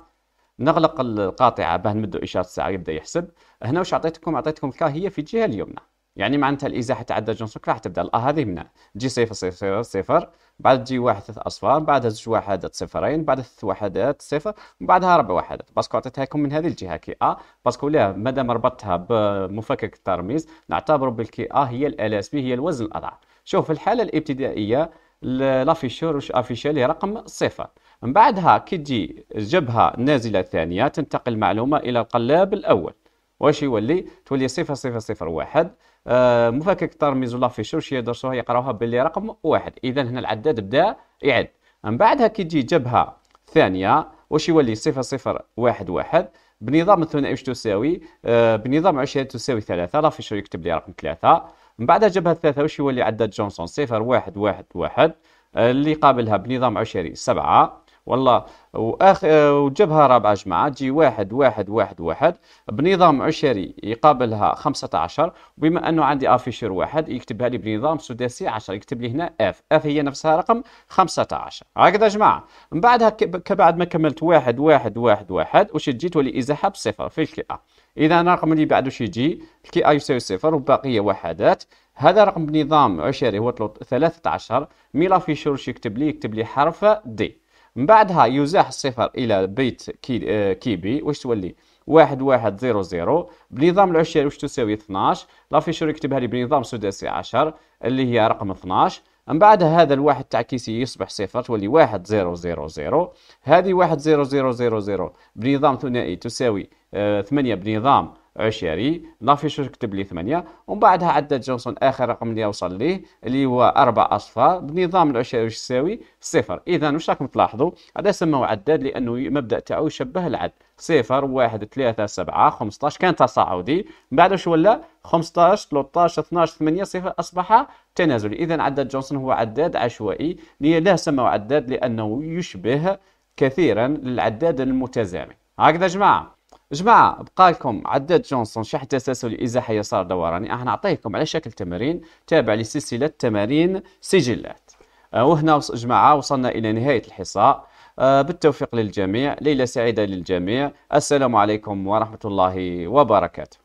نغلق القاطعه باه نمدوا اشاره الساعه يبدا يحسب هنا واش عطيتكم عطيتكم هي في الجهه اليمنى يعني معناتها الازاحه تاع عداد جونسون راح تبدا الا هذه هنا تجي صفر صفر صفر, صفر. بعد تجي واحد ثلاث اصفار بعدها زوج وحدات صفرين بعد ثلاث وحدات صفر وبعدها بعدها اربع وحدات باسكو عطيتها لكم من هذه الجهه كي ا باسكو لا مادام ربطتها بمفكك الترميز نعتبر بالكي ا هي الال اس بي هي الوزن الاضعف شوف في الحاله الابتدائيه لافيشور افيشالي رقم صفر من بعدها كي تجي الجبهه النازله الثانيه تنتقل المعلومه الى القلاب الاول واش يولي تولي صفر صفر صفر واحد آه مفكك ترميز لافيشور شي يدرسوها يقراوها باللي رقم واحد اذا هنا العداد بدا يعد من بعدها كي تجي جبهه ثانيه واش يولي صفر صفر واحد واحد بنظام الثنائي واش تساوي آه بنظام عشرين تساوي ثلاثة لافيشور يكتب لي رقم ثلاثة من بعدها جبهة الثالثة وش يولي عدد جونسون صفر واحد واحد واحد اللي قابلها بنظام عشري سبعة والله واخ وجبهه رابعه جماعه تجي واحد واحد واحد واحد بنظام عشري يقابلها 15 بما انه عندي افيشر واحد يكتبها لي بنظام سداسي 10 يكتب لي هنا اف اف هي نفسها رقم 15 هكذا جماعه من بعدها كبعد ما كملت واحد واحد واحد واحد وش تجي تولي ازاحه بصفر في الكلية إذا الرقم اللي بعده شي يجي الكي أي يساوي صفر والباقيه وحدات هذا رقم بنظام عشري هو 13 مي لافيشور واش يكتب لي يكتب لي حرف دي من بعدها يزاح الصفر إلى بيت كي, آه، كي بي واش تولي واحد واحد زيرو زيرو بنظام العشري واش تساوي 12 لافيشور يكتبها لي بنظام سداسي 10 اللي هي رقم 12 من بعد هذا الواحد التعكيسي يصبح صفر تولي واحد زيرو زيرو زيرو هذه واحد زيرو زيرو زيرو زيرو بنظام ثنائي تساوي ثمانية بنظام عشري لافيش كتب لي ثمانية ومن بعدها عدد جونسون آخر رقم اللي وصل ليه اللي هو أربع أصفار بنظام العشري واش يساوي صفر إذا واش راكم تلاحظوا هذا سموه عداد لأنه مبدأ تاعو يشبه العد صفر واحد ثلاثة سبعة 15 كان تصاعدي من بعد واش ولا 15 13 12 8 صفر أصبح تنازلي إذا عداد جونسون هو عداد عشوائي ليه سموه عداد لأنه يشبه كثيرا العداد المتزامن هكذا جماعة جماعه بقى لكم جونسون شحن تسلسل ازاحه يسار دوراني راح أه، نعطيكم على شكل تمارين تابع لسلسله تمارين سجلات أه، وهنا جماعه وصلنا الى نهايه الحصه أه، بالتوفيق للجميع ليله سعيده للجميع السلام عليكم ورحمه الله وبركاته